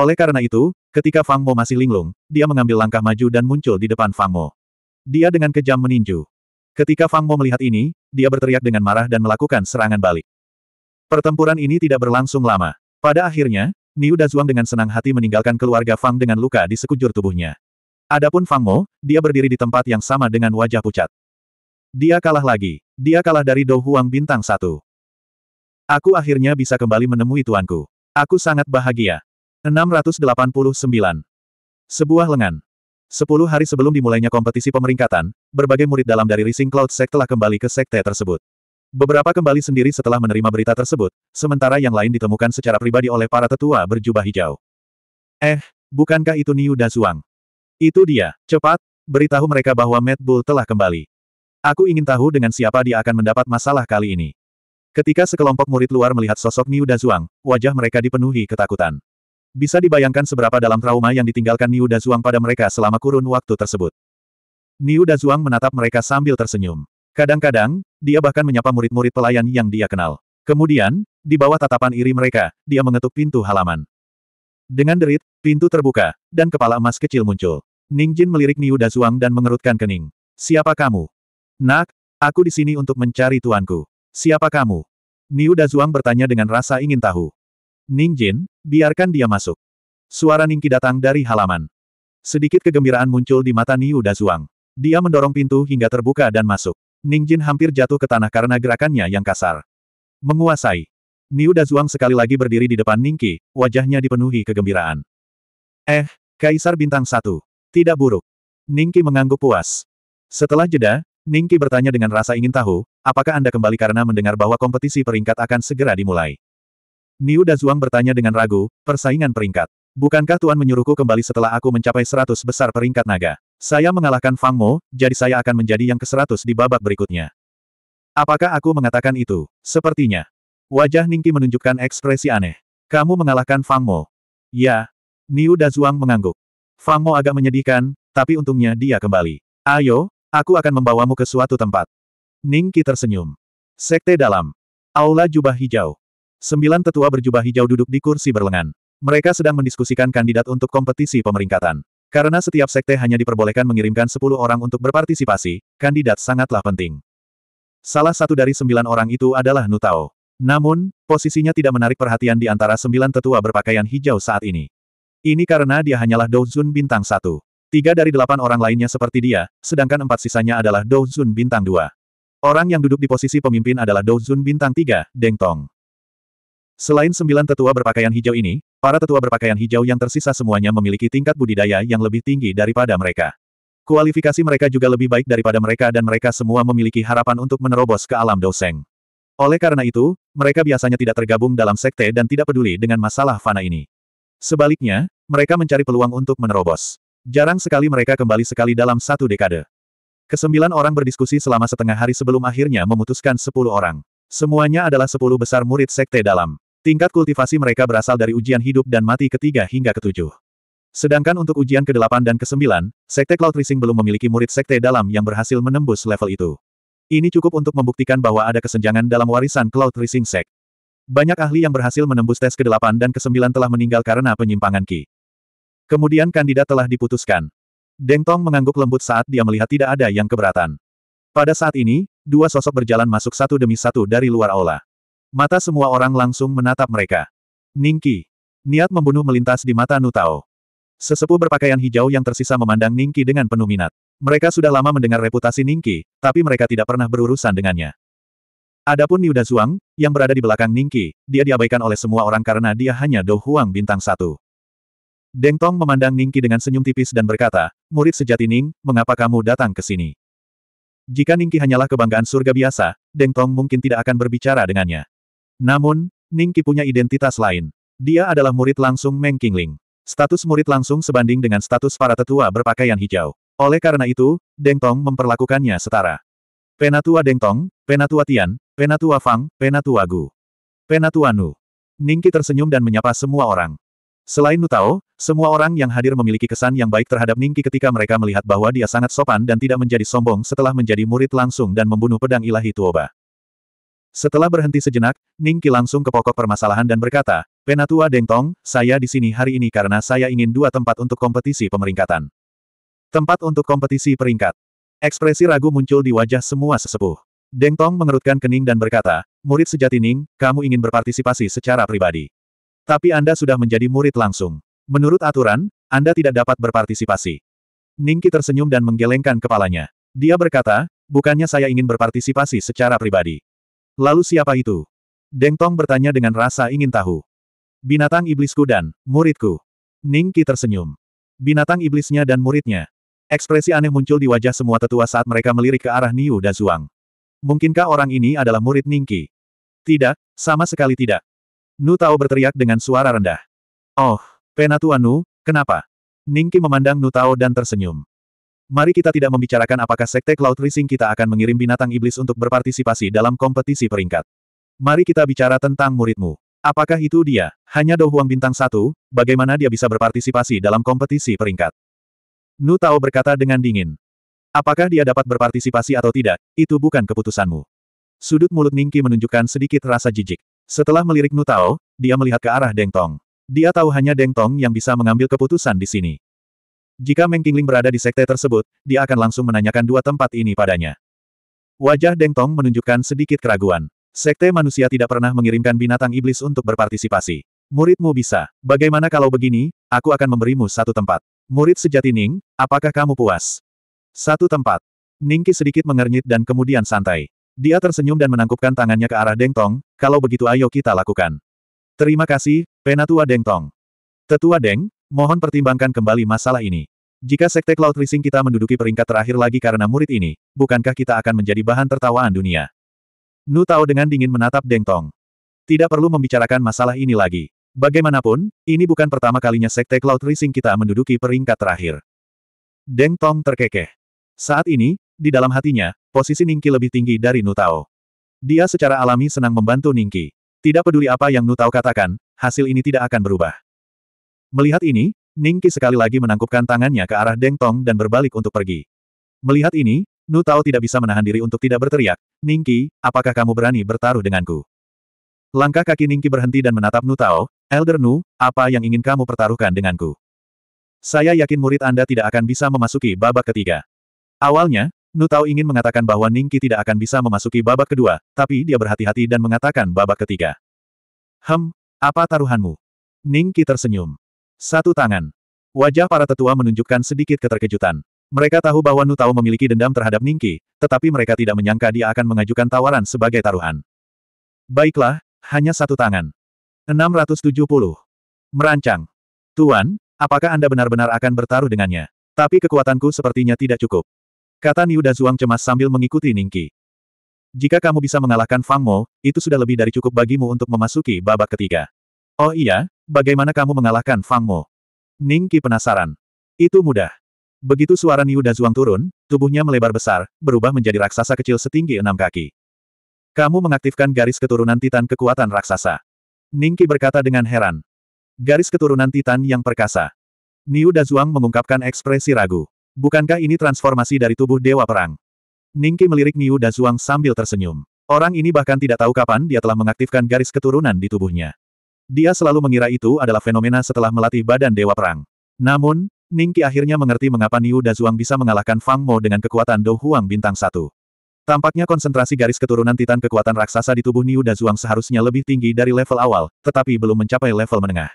A: Oleh karena itu, Ketika Fang Mo masih linglung, dia mengambil langkah maju dan muncul di depan Fang Mo. Dia dengan kejam meninju. Ketika Fang Mo melihat ini, dia berteriak dengan marah dan melakukan serangan balik. Pertempuran ini tidak berlangsung lama. Pada akhirnya, Niu Dazuang dengan senang hati meninggalkan keluarga Fang dengan luka di sekujur tubuhnya. Adapun Fang Mo, dia berdiri di tempat yang sama dengan wajah pucat. Dia kalah lagi. Dia kalah dari Dou Huang bintang satu. Aku akhirnya bisa kembali menemui tuanku. Aku sangat bahagia. 689. Sebuah lengan. Sepuluh hari sebelum dimulainya kompetisi pemeringkatan, berbagai murid dalam dari Rising Cloud Sect telah kembali ke sekte tersebut. Beberapa kembali sendiri setelah menerima berita tersebut, sementara yang lain ditemukan secara pribadi oleh para tetua berjubah hijau. Eh, bukankah itu Niu Dazuang? Itu dia, cepat, beritahu mereka bahwa Mad Bull telah kembali. Aku ingin tahu dengan siapa dia akan mendapat masalah kali ini. Ketika sekelompok murid luar melihat sosok Niu Dazuang, wajah mereka dipenuhi ketakutan. Bisa dibayangkan seberapa dalam trauma yang ditinggalkan Niu Dazuang pada mereka selama kurun waktu tersebut. Niu Dazuang menatap mereka sambil tersenyum. Kadang-kadang, dia bahkan menyapa murid-murid pelayan yang dia kenal. Kemudian, di bawah tatapan iri mereka, dia mengetuk pintu halaman. Dengan derit, pintu terbuka, dan kepala emas kecil muncul. Ning Jin melirik Niu Dazuang dan mengerutkan kening. Siapa kamu? Nak, aku di sini untuk mencari tuanku. Siapa kamu? Niu Dazuang bertanya dengan rasa ingin tahu. Ning Jin, biarkan dia masuk. Suara Ningki datang dari halaman. Sedikit kegembiraan muncul di mata Niu Dazuang. Dia mendorong pintu hingga terbuka dan masuk. Ning Jin hampir jatuh ke tanah karena gerakannya yang kasar. Menguasai. Niu Dazuang sekali lagi berdiri di depan Ningki, wajahnya dipenuhi kegembiraan. Eh, Kaisar Bintang Satu. Tidak buruk. Ningki mengangguk puas. Setelah jeda, Ningki bertanya dengan rasa ingin tahu, apakah Anda kembali karena mendengar bahwa kompetisi peringkat akan segera dimulai. Niu Dazuang bertanya dengan ragu, persaingan peringkat. Bukankah Tuan menyuruhku kembali setelah aku mencapai seratus besar peringkat naga? Saya mengalahkan Fang Mo, jadi saya akan menjadi yang ke seratus di babak berikutnya. Apakah aku mengatakan itu? Sepertinya. Wajah Ningki menunjukkan ekspresi aneh. Kamu mengalahkan Fang Mo. Ya. Niu Dazuang mengangguk. Fang Mo agak menyedihkan, tapi untungnya dia kembali. Ayo, aku akan membawamu ke suatu tempat. Ningki tersenyum. Sekte dalam. Aula Jubah Hijau. Sembilan tetua berjubah hijau duduk di kursi berlengan. Mereka sedang mendiskusikan kandidat untuk kompetisi pemeringkatan. Karena setiap sekte hanya diperbolehkan mengirimkan sepuluh orang untuk berpartisipasi, kandidat sangatlah penting. Salah satu dari sembilan orang itu adalah Nutao. Namun, posisinya tidak menarik perhatian di antara sembilan tetua berpakaian hijau saat ini. Ini karena dia hanyalah Douzun bintang satu. Tiga dari delapan orang lainnya seperti dia, sedangkan empat sisanya adalah Douzun bintang dua. Orang yang duduk di posisi pemimpin adalah Douzun bintang tiga, Deng Tong. Selain sembilan tetua berpakaian hijau ini, para tetua berpakaian hijau yang tersisa semuanya memiliki tingkat budidaya yang lebih tinggi daripada mereka. Kualifikasi mereka juga lebih baik daripada mereka dan mereka semua memiliki harapan untuk menerobos ke alam Doseng. Oleh karena itu, mereka biasanya tidak tergabung dalam sekte dan tidak peduli dengan masalah fana ini. Sebaliknya, mereka mencari peluang untuk menerobos. Jarang sekali mereka kembali sekali dalam satu dekade. Kesembilan orang berdiskusi selama setengah hari sebelum akhirnya memutuskan sepuluh orang. Semuanya adalah sepuluh besar murid sekte dalam. Tingkat kultivasi mereka berasal dari ujian hidup dan mati ketiga hingga ketujuh. Sedangkan untuk ujian kedelapan dan kesembilan, Sekte Cloud Rising belum memiliki murid Sekte dalam yang berhasil menembus level itu. Ini cukup untuk membuktikan bahwa ada kesenjangan dalam warisan Cloud Rising Sek. Banyak ahli yang berhasil menembus tes kedelapan dan kesembilan telah meninggal karena penyimpangan Ki. Kemudian kandidat telah diputuskan. Deng Tong mengangguk lembut saat dia melihat tidak ada yang keberatan. Pada saat ini, dua sosok berjalan masuk satu demi satu dari luar aula. Mata semua orang langsung menatap mereka. Ningki. Niat membunuh melintas di mata Nutao. Sesepuh berpakaian hijau yang tersisa memandang Ningki dengan penuh minat. Mereka sudah lama mendengar reputasi Ningki, tapi mereka tidak pernah berurusan dengannya. Adapun Niuda Zhuang, yang berada di belakang Ningki, dia diabaikan oleh semua orang karena dia hanya Dou Huang bintang satu. Deng Tong memandang Ningki dengan senyum tipis dan berkata, Murid sejati Ning, mengapa kamu datang ke sini? Jika Ningki hanyalah kebanggaan surga biasa, Deng Tong mungkin tidak akan berbicara dengannya. Namun, Ningqi punya identitas lain. Dia adalah murid langsung Meng Qingling. Status murid langsung sebanding dengan status para tetua berpakaian hijau. Oleh karena itu, Deng Tong memperlakukannya setara. Penatua Deng Tong, Penatua Tian, Penatua Fang, Penatua Gu. Penatua Nu. Ningki tersenyum dan menyapa semua orang. Selain Nu Tao, semua orang yang hadir memiliki kesan yang baik terhadap Ningki ketika mereka melihat bahwa dia sangat sopan dan tidak menjadi sombong setelah menjadi murid langsung dan membunuh pedang ilahi Tuoba. Setelah berhenti sejenak, Ning Qi langsung ke pokok permasalahan dan berkata, Penatua Deng Tong, saya di sini hari ini karena saya ingin dua tempat untuk kompetisi pemeringkatan. Tempat untuk kompetisi peringkat. Ekspresi ragu muncul di wajah semua sesepuh. Deng Tong mengerutkan kening dan berkata, Murid sejati Ning, kamu ingin berpartisipasi secara pribadi. Tapi Anda sudah menjadi murid langsung. Menurut aturan, Anda tidak dapat berpartisipasi. Ning Qi tersenyum dan menggelengkan kepalanya. Dia berkata, bukannya saya ingin berpartisipasi secara pribadi. Lalu siapa itu? Deng Tong bertanya dengan rasa ingin tahu. Binatang iblisku dan muridku. Ning Qi tersenyum. Binatang iblisnya dan muridnya. Ekspresi aneh muncul di wajah semua tetua saat mereka melirik ke arah Niu Dazuang. Mungkinkah orang ini adalah murid Ning Qi? Tidak, sama sekali tidak. Nu Tao berteriak dengan suara rendah. Oh, Penatua Nu, kenapa? Ning Qi memandang Nu Tao dan tersenyum. Mari kita tidak membicarakan apakah Sekte Cloud Rising kita akan mengirim binatang iblis untuk berpartisipasi dalam kompetisi peringkat. Mari kita bicara tentang muridmu. Apakah itu dia? Hanya Dou Huang bintang satu, bagaimana dia bisa berpartisipasi dalam kompetisi peringkat? Nu Tao berkata dengan dingin. Apakah dia dapat berpartisipasi atau tidak, itu bukan keputusanmu. Sudut mulut Ningki menunjukkan sedikit rasa jijik. Setelah melirik Nu Tao, dia melihat ke arah Deng Tong. Dia tahu hanya Deng Tong yang bisa mengambil keputusan di sini. Jika Meng Qingling berada di sekte tersebut, dia akan langsung menanyakan dua tempat ini padanya. Wajah Deng Tong menunjukkan sedikit keraguan. Sekte manusia tidak pernah mengirimkan binatang iblis untuk berpartisipasi. Muridmu bisa. Bagaimana kalau begini, aku akan memberimu satu tempat. Murid sejati Ning, apakah kamu puas? Satu tempat. Ningki sedikit mengernyit dan kemudian santai. Dia tersenyum dan menangkupkan tangannya ke arah Deng Tong, kalau begitu ayo kita lakukan. Terima kasih, Penatua Deng Tong. Tetua Deng, Mohon pertimbangkan kembali masalah ini. Jika Sekte Cloud Rising kita menduduki peringkat terakhir lagi karena murid ini, bukankah kita akan menjadi bahan tertawaan dunia? Nu Tao dengan dingin menatap Deng Tong. Tidak perlu membicarakan masalah ini lagi. Bagaimanapun, ini bukan pertama kalinya Sekte Cloud Rising kita menduduki peringkat terakhir. Deng Tong terkekeh. Saat ini, di dalam hatinya, posisi Ningki lebih tinggi dari Nu Tao. Dia secara alami senang membantu Ningki. Tidak peduli apa yang Nu Tao katakan, hasil ini tidak akan berubah. Melihat ini, Ningki sekali lagi menangkupkan tangannya ke arah Deng Tong dan berbalik untuk pergi. Melihat ini, Nu Tao tidak bisa menahan diri untuk tidak berteriak, Ningki, apakah kamu berani bertaruh denganku? Langkah kaki Ningki berhenti dan menatap Nu Tao, Elder Nu, apa yang ingin kamu pertaruhkan denganku? Saya yakin murid Anda tidak akan bisa memasuki babak ketiga. Awalnya, Nu Tao ingin mengatakan bahwa Ningki tidak akan bisa memasuki babak kedua, tapi dia berhati-hati dan mengatakan babak ketiga. Hem, apa taruhanmu? Ningki tersenyum. Satu tangan. Wajah para tetua menunjukkan sedikit keterkejutan. Mereka tahu bahwa Nu Tao memiliki dendam terhadap Ningki, tetapi mereka tidak menyangka dia akan mengajukan tawaran sebagai taruhan. Baiklah, hanya satu tangan. 670. Merancang. Tuan, apakah Anda benar-benar akan bertaruh dengannya? Tapi kekuatanku sepertinya tidak cukup. Kata Niu Dazuang cemas sambil mengikuti Ningki. Jika kamu bisa mengalahkan Fang Mo, itu sudah lebih dari cukup bagimu untuk memasuki babak ketiga. Oh iya, bagaimana kamu mengalahkan Fang Mo? Ning Qi penasaran. Itu mudah. Begitu suara Niu Dazuang turun, tubuhnya melebar besar, berubah menjadi raksasa kecil setinggi enam kaki. Kamu mengaktifkan garis keturunan Titan kekuatan raksasa. Ning Qi berkata dengan heran. Garis keturunan Titan yang perkasa. Niu Dazuang mengungkapkan ekspresi ragu. Bukankah ini transformasi dari tubuh Dewa Perang? Ning Qi melirik Niu Dazuang sambil tersenyum. Orang ini bahkan tidak tahu kapan dia telah mengaktifkan garis keturunan di tubuhnya. Dia selalu mengira itu adalah fenomena setelah melatih badan Dewa Perang. Namun, Ningki akhirnya mengerti mengapa Niu Dazuang bisa mengalahkan Fang Mo dengan kekuatan Dou Huang bintang satu. Tampaknya konsentrasi garis keturunan Titan kekuatan raksasa di tubuh Niu Dazuang seharusnya lebih tinggi dari level awal, tetapi belum mencapai level menengah.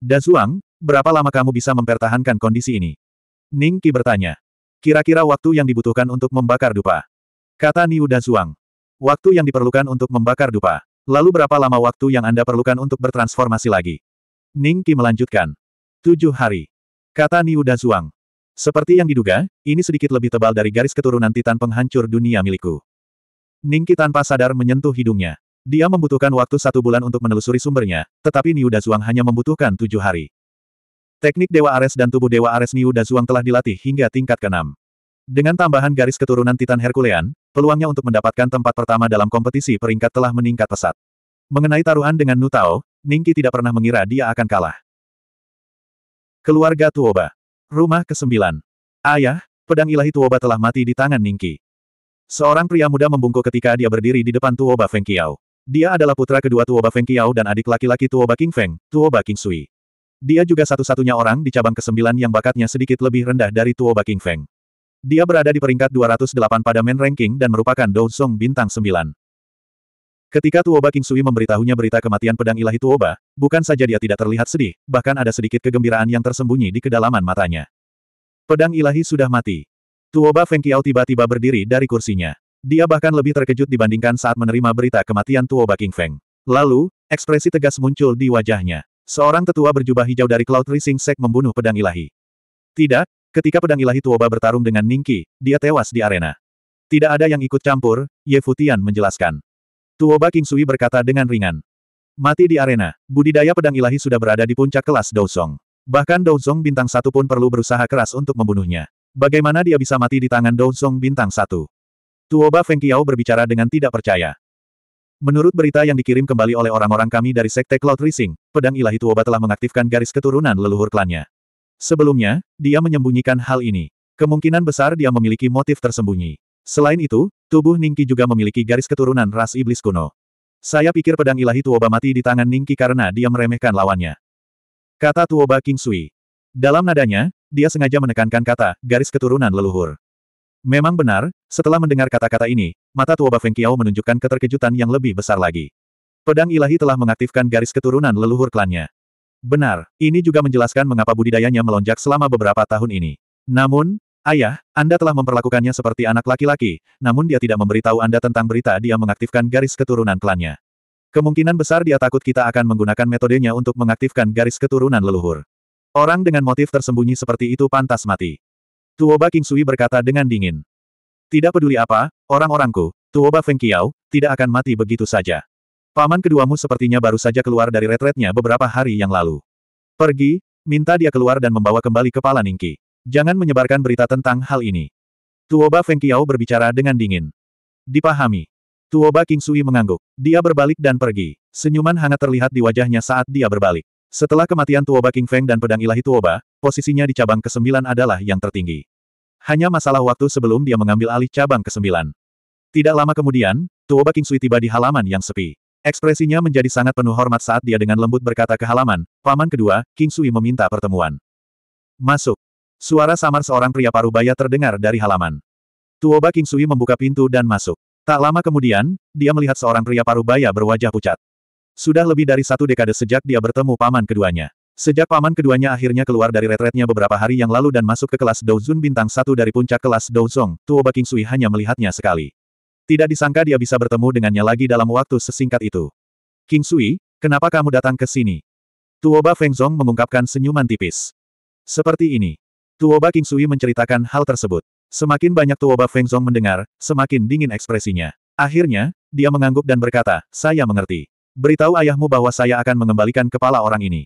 A: Dazuang, berapa lama kamu bisa mempertahankan kondisi ini? Ning Ningki bertanya. Kira-kira waktu yang dibutuhkan untuk membakar dupa. Kata Niu Dazuang. Waktu yang diperlukan untuk membakar dupa. Lalu berapa lama waktu yang Anda perlukan untuk bertransformasi lagi? Ning Qi melanjutkan. Tujuh hari. Kata Niu Dazuang. Seperti yang diduga, ini sedikit lebih tebal dari garis keturunan Titan penghancur dunia milikku. Ning Qi tanpa sadar menyentuh hidungnya. Dia membutuhkan waktu satu bulan untuk menelusuri sumbernya, tetapi Niu Dazuang hanya membutuhkan tujuh hari. Teknik Dewa Ares dan tubuh Dewa Ares Niu Dazuang telah dilatih hingga tingkat keenam. Dengan tambahan garis keturunan Titan Herculean, peluangnya untuk mendapatkan tempat pertama dalam kompetisi peringkat telah meningkat pesat. Mengenai taruhan dengan Nutao, Ningki tidak pernah mengira dia akan kalah. Keluarga Tuoba. Rumah ke-9. Ayah, pedang ilahi Tuoba telah mati di tangan Ningki. Seorang pria muda membungkuk ketika dia berdiri di depan Tuoba Feng Qiao. Dia adalah putra kedua Tuoba Feng Qiao dan adik laki-laki Tuoba King Feng, Tuoba King Sui. Dia juga satu-satunya orang di cabang ke-9 yang bakatnya sedikit lebih rendah dari Tuoba King Feng. Dia berada di peringkat 208 pada main ranking dan merupakan Song bintang 9. Ketika Tuoba Kingsui memberitahunya berita kematian pedang ilahi Tuoba, bukan saja dia tidak terlihat sedih, bahkan ada sedikit kegembiraan yang tersembunyi di kedalaman matanya. Pedang ilahi sudah mati. Tuoba Kiao tiba-tiba berdiri dari kursinya. Dia bahkan lebih terkejut dibandingkan saat menerima berita kematian Tuoba King Feng. Lalu, ekspresi tegas muncul di wajahnya. Seorang tetua berjubah hijau dari Cloud Rising Sek membunuh pedang ilahi. Tidak, Ketika pedang ilahi Tuoba bertarung dengan Ningki, dia tewas di arena. Tidak ada yang ikut campur, Ye Futian menjelaskan. Tuoba King Sui berkata dengan ringan. Mati di arena, budidaya pedang ilahi sudah berada di puncak kelas Dousong. Bahkan Dousong bintang satu pun perlu berusaha keras untuk membunuhnya. Bagaimana dia bisa mati di tangan Dousong bintang satu? Tuoba Feng Qiao berbicara dengan tidak percaya. Menurut berita yang dikirim kembali oleh orang-orang kami dari Sekte Cloud Rising, pedang ilahi Tuoba telah mengaktifkan garis keturunan leluhur klannya. Sebelumnya, dia menyembunyikan hal ini. Kemungkinan besar dia memiliki motif tersembunyi. Selain itu, tubuh Ningki juga memiliki garis keturunan ras iblis kuno. Saya pikir pedang ilahi Tuoba mati di tangan Ningki karena dia meremehkan lawannya. Kata Tuoba King Sui. Dalam nadanya, dia sengaja menekankan kata, garis keturunan leluhur. Memang benar, setelah mendengar kata-kata ini, mata Tuoba Feng Qiao menunjukkan keterkejutan yang lebih besar lagi. Pedang ilahi telah mengaktifkan garis keturunan leluhur klannya. Benar, ini juga menjelaskan mengapa budidayanya melonjak selama beberapa tahun ini. Namun, ayah, Anda telah memperlakukannya seperti anak laki-laki, namun dia tidak memberitahu Anda tentang berita dia mengaktifkan garis keturunan klannya. Kemungkinan besar dia takut kita akan menggunakan metodenya untuk mengaktifkan garis keturunan leluhur. Orang dengan motif tersembunyi seperti itu pantas mati. Tuoba King Sui berkata dengan dingin. Tidak peduli apa, orang-orangku, Tuoba Feng Qiao, tidak akan mati begitu saja. Paman keduamu sepertinya baru saja keluar dari retretnya beberapa hari yang lalu. Pergi, minta dia keluar dan membawa kembali kepala Ningki. Jangan menyebarkan berita tentang hal ini. Tuoba Feng Qiao berbicara dengan dingin. Dipahami. Tuoba King Sui mengangguk. Dia berbalik dan pergi. Senyuman hangat terlihat di wajahnya saat dia berbalik. Setelah kematian Tuoba King Feng dan pedang ilahi Tuoba, posisinya di cabang ke-9 adalah yang tertinggi. Hanya masalah waktu sebelum dia mengambil alih cabang ke-9. Tidak lama kemudian, Tuoba King Sui tiba di halaman yang sepi. Ekspresinya menjadi sangat penuh hormat saat dia dengan lembut berkata ke halaman, paman kedua, King Sui meminta pertemuan. Masuk. Suara samar seorang pria parubaya terdengar dari halaman. Tuoba King Sui membuka pintu dan masuk. Tak lama kemudian, dia melihat seorang pria parubaya berwajah pucat. Sudah lebih dari satu dekade sejak dia bertemu paman keduanya. Sejak paman keduanya akhirnya keluar dari retretnya beberapa hari yang lalu dan masuk ke kelas Douzun bintang satu dari puncak kelas Douzong, Tuoba King Sui hanya melihatnya sekali. Tidak disangka dia bisa bertemu dengannya lagi dalam waktu sesingkat itu. King Sui, kenapa kamu datang ke sini? Tuoba Fengzong mengungkapkan senyuman tipis. Seperti ini. Tuoba King Sui menceritakan hal tersebut. Semakin banyak Tuoba Fengzong mendengar, semakin dingin ekspresinya. Akhirnya, dia mengangguk dan berkata, saya mengerti. Beritahu ayahmu bahwa saya akan mengembalikan kepala orang ini.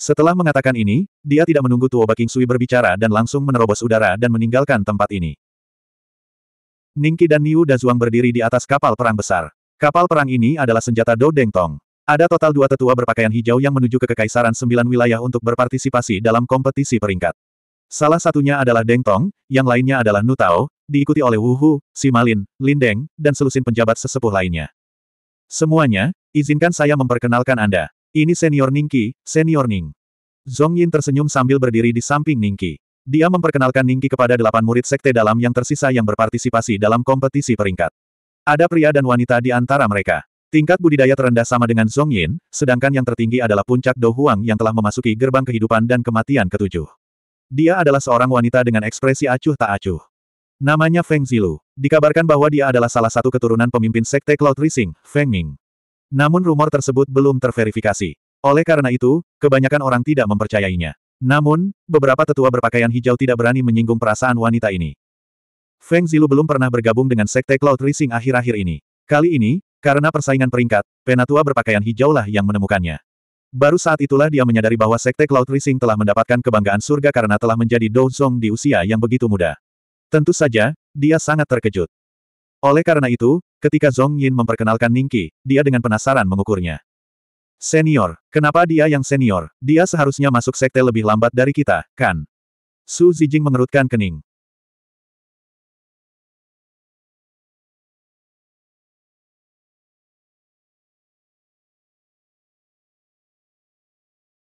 A: Setelah mengatakan ini, dia tidak menunggu Tuoba King Sui berbicara dan langsung menerobos udara dan meninggalkan tempat ini. Ningki dan Niu Dazuang berdiri di atas kapal perang besar. Kapal perang ini adalah senjata Dou Deng Tong. Ada total dua tetua berpakaian hijau yang menuju ke Kekaisaran Sembilan Wilayah untuk berpartisipasi dalam kompetisi peringkat. Salah satunya adalah Deng Tong, yang lainnya adalah Nu Tao, diikuti oleh Wu Hu, Simalin, Lin Deng, dan selusin penjabat sesepuh lainnya. Semuanya, izinkan saya memperkenalkan Anda. Ini senior Ningki, senior Ning. Zong Yin tersenyum sambil berdiri di samping Ningki. Dia memperkenalkan Ningki kepada delapan murid sekte dalam yang tersisa yang berpartisipasi dalam kompetisi peringkat. Ada pria dan wanita di antara mereka. Tingkat budidaya terendah sama dengan Zhong Yin, sedangkan yang tertinggi adalah puncak Do Huang yang telah memasuki gerbang kehidupan dan kematian ketujuh. Dia adalah seorang wanita dengan ekspresi acuh tak acuh. Namanya Feng Zilu. Dikabarkan bahwa dia adalah salah satu keturunan pemimpin sekte Cloud Rising, Feng Ming. Namun rumor tersebut belum terverifikasi. Oleh karena itu, kebanyakan orang tidak mempercayainya. Namun, beberapa tetua berpakaian hijau tidak berani menyinggung perasaan wanita ini. Feng Zilu belum pernah bergabung dengan Sekte Cloud Rising akhir-akhir ini. Kali ini, karena persaingan peringkat, penatua berpakaian hijaulah yang menemukannya. Baru saat itulah dia menyadari bahwa Sekte Cloud Rising telah mendapatkan kebanggaan surga karena telah menjadi Dozong di usia yang begitu muda. Tentu saja, dia sangat terkejut. Oleh karena itu, ketika Zong Yin memperkenalkan Ningqi, dia dengan penasaran mengukurnya. Senior, kenapa dia yang senior? Dia seharusnya masuk sekte lebih lambat dari kita, kan? Su Zijing mengerutkan kening.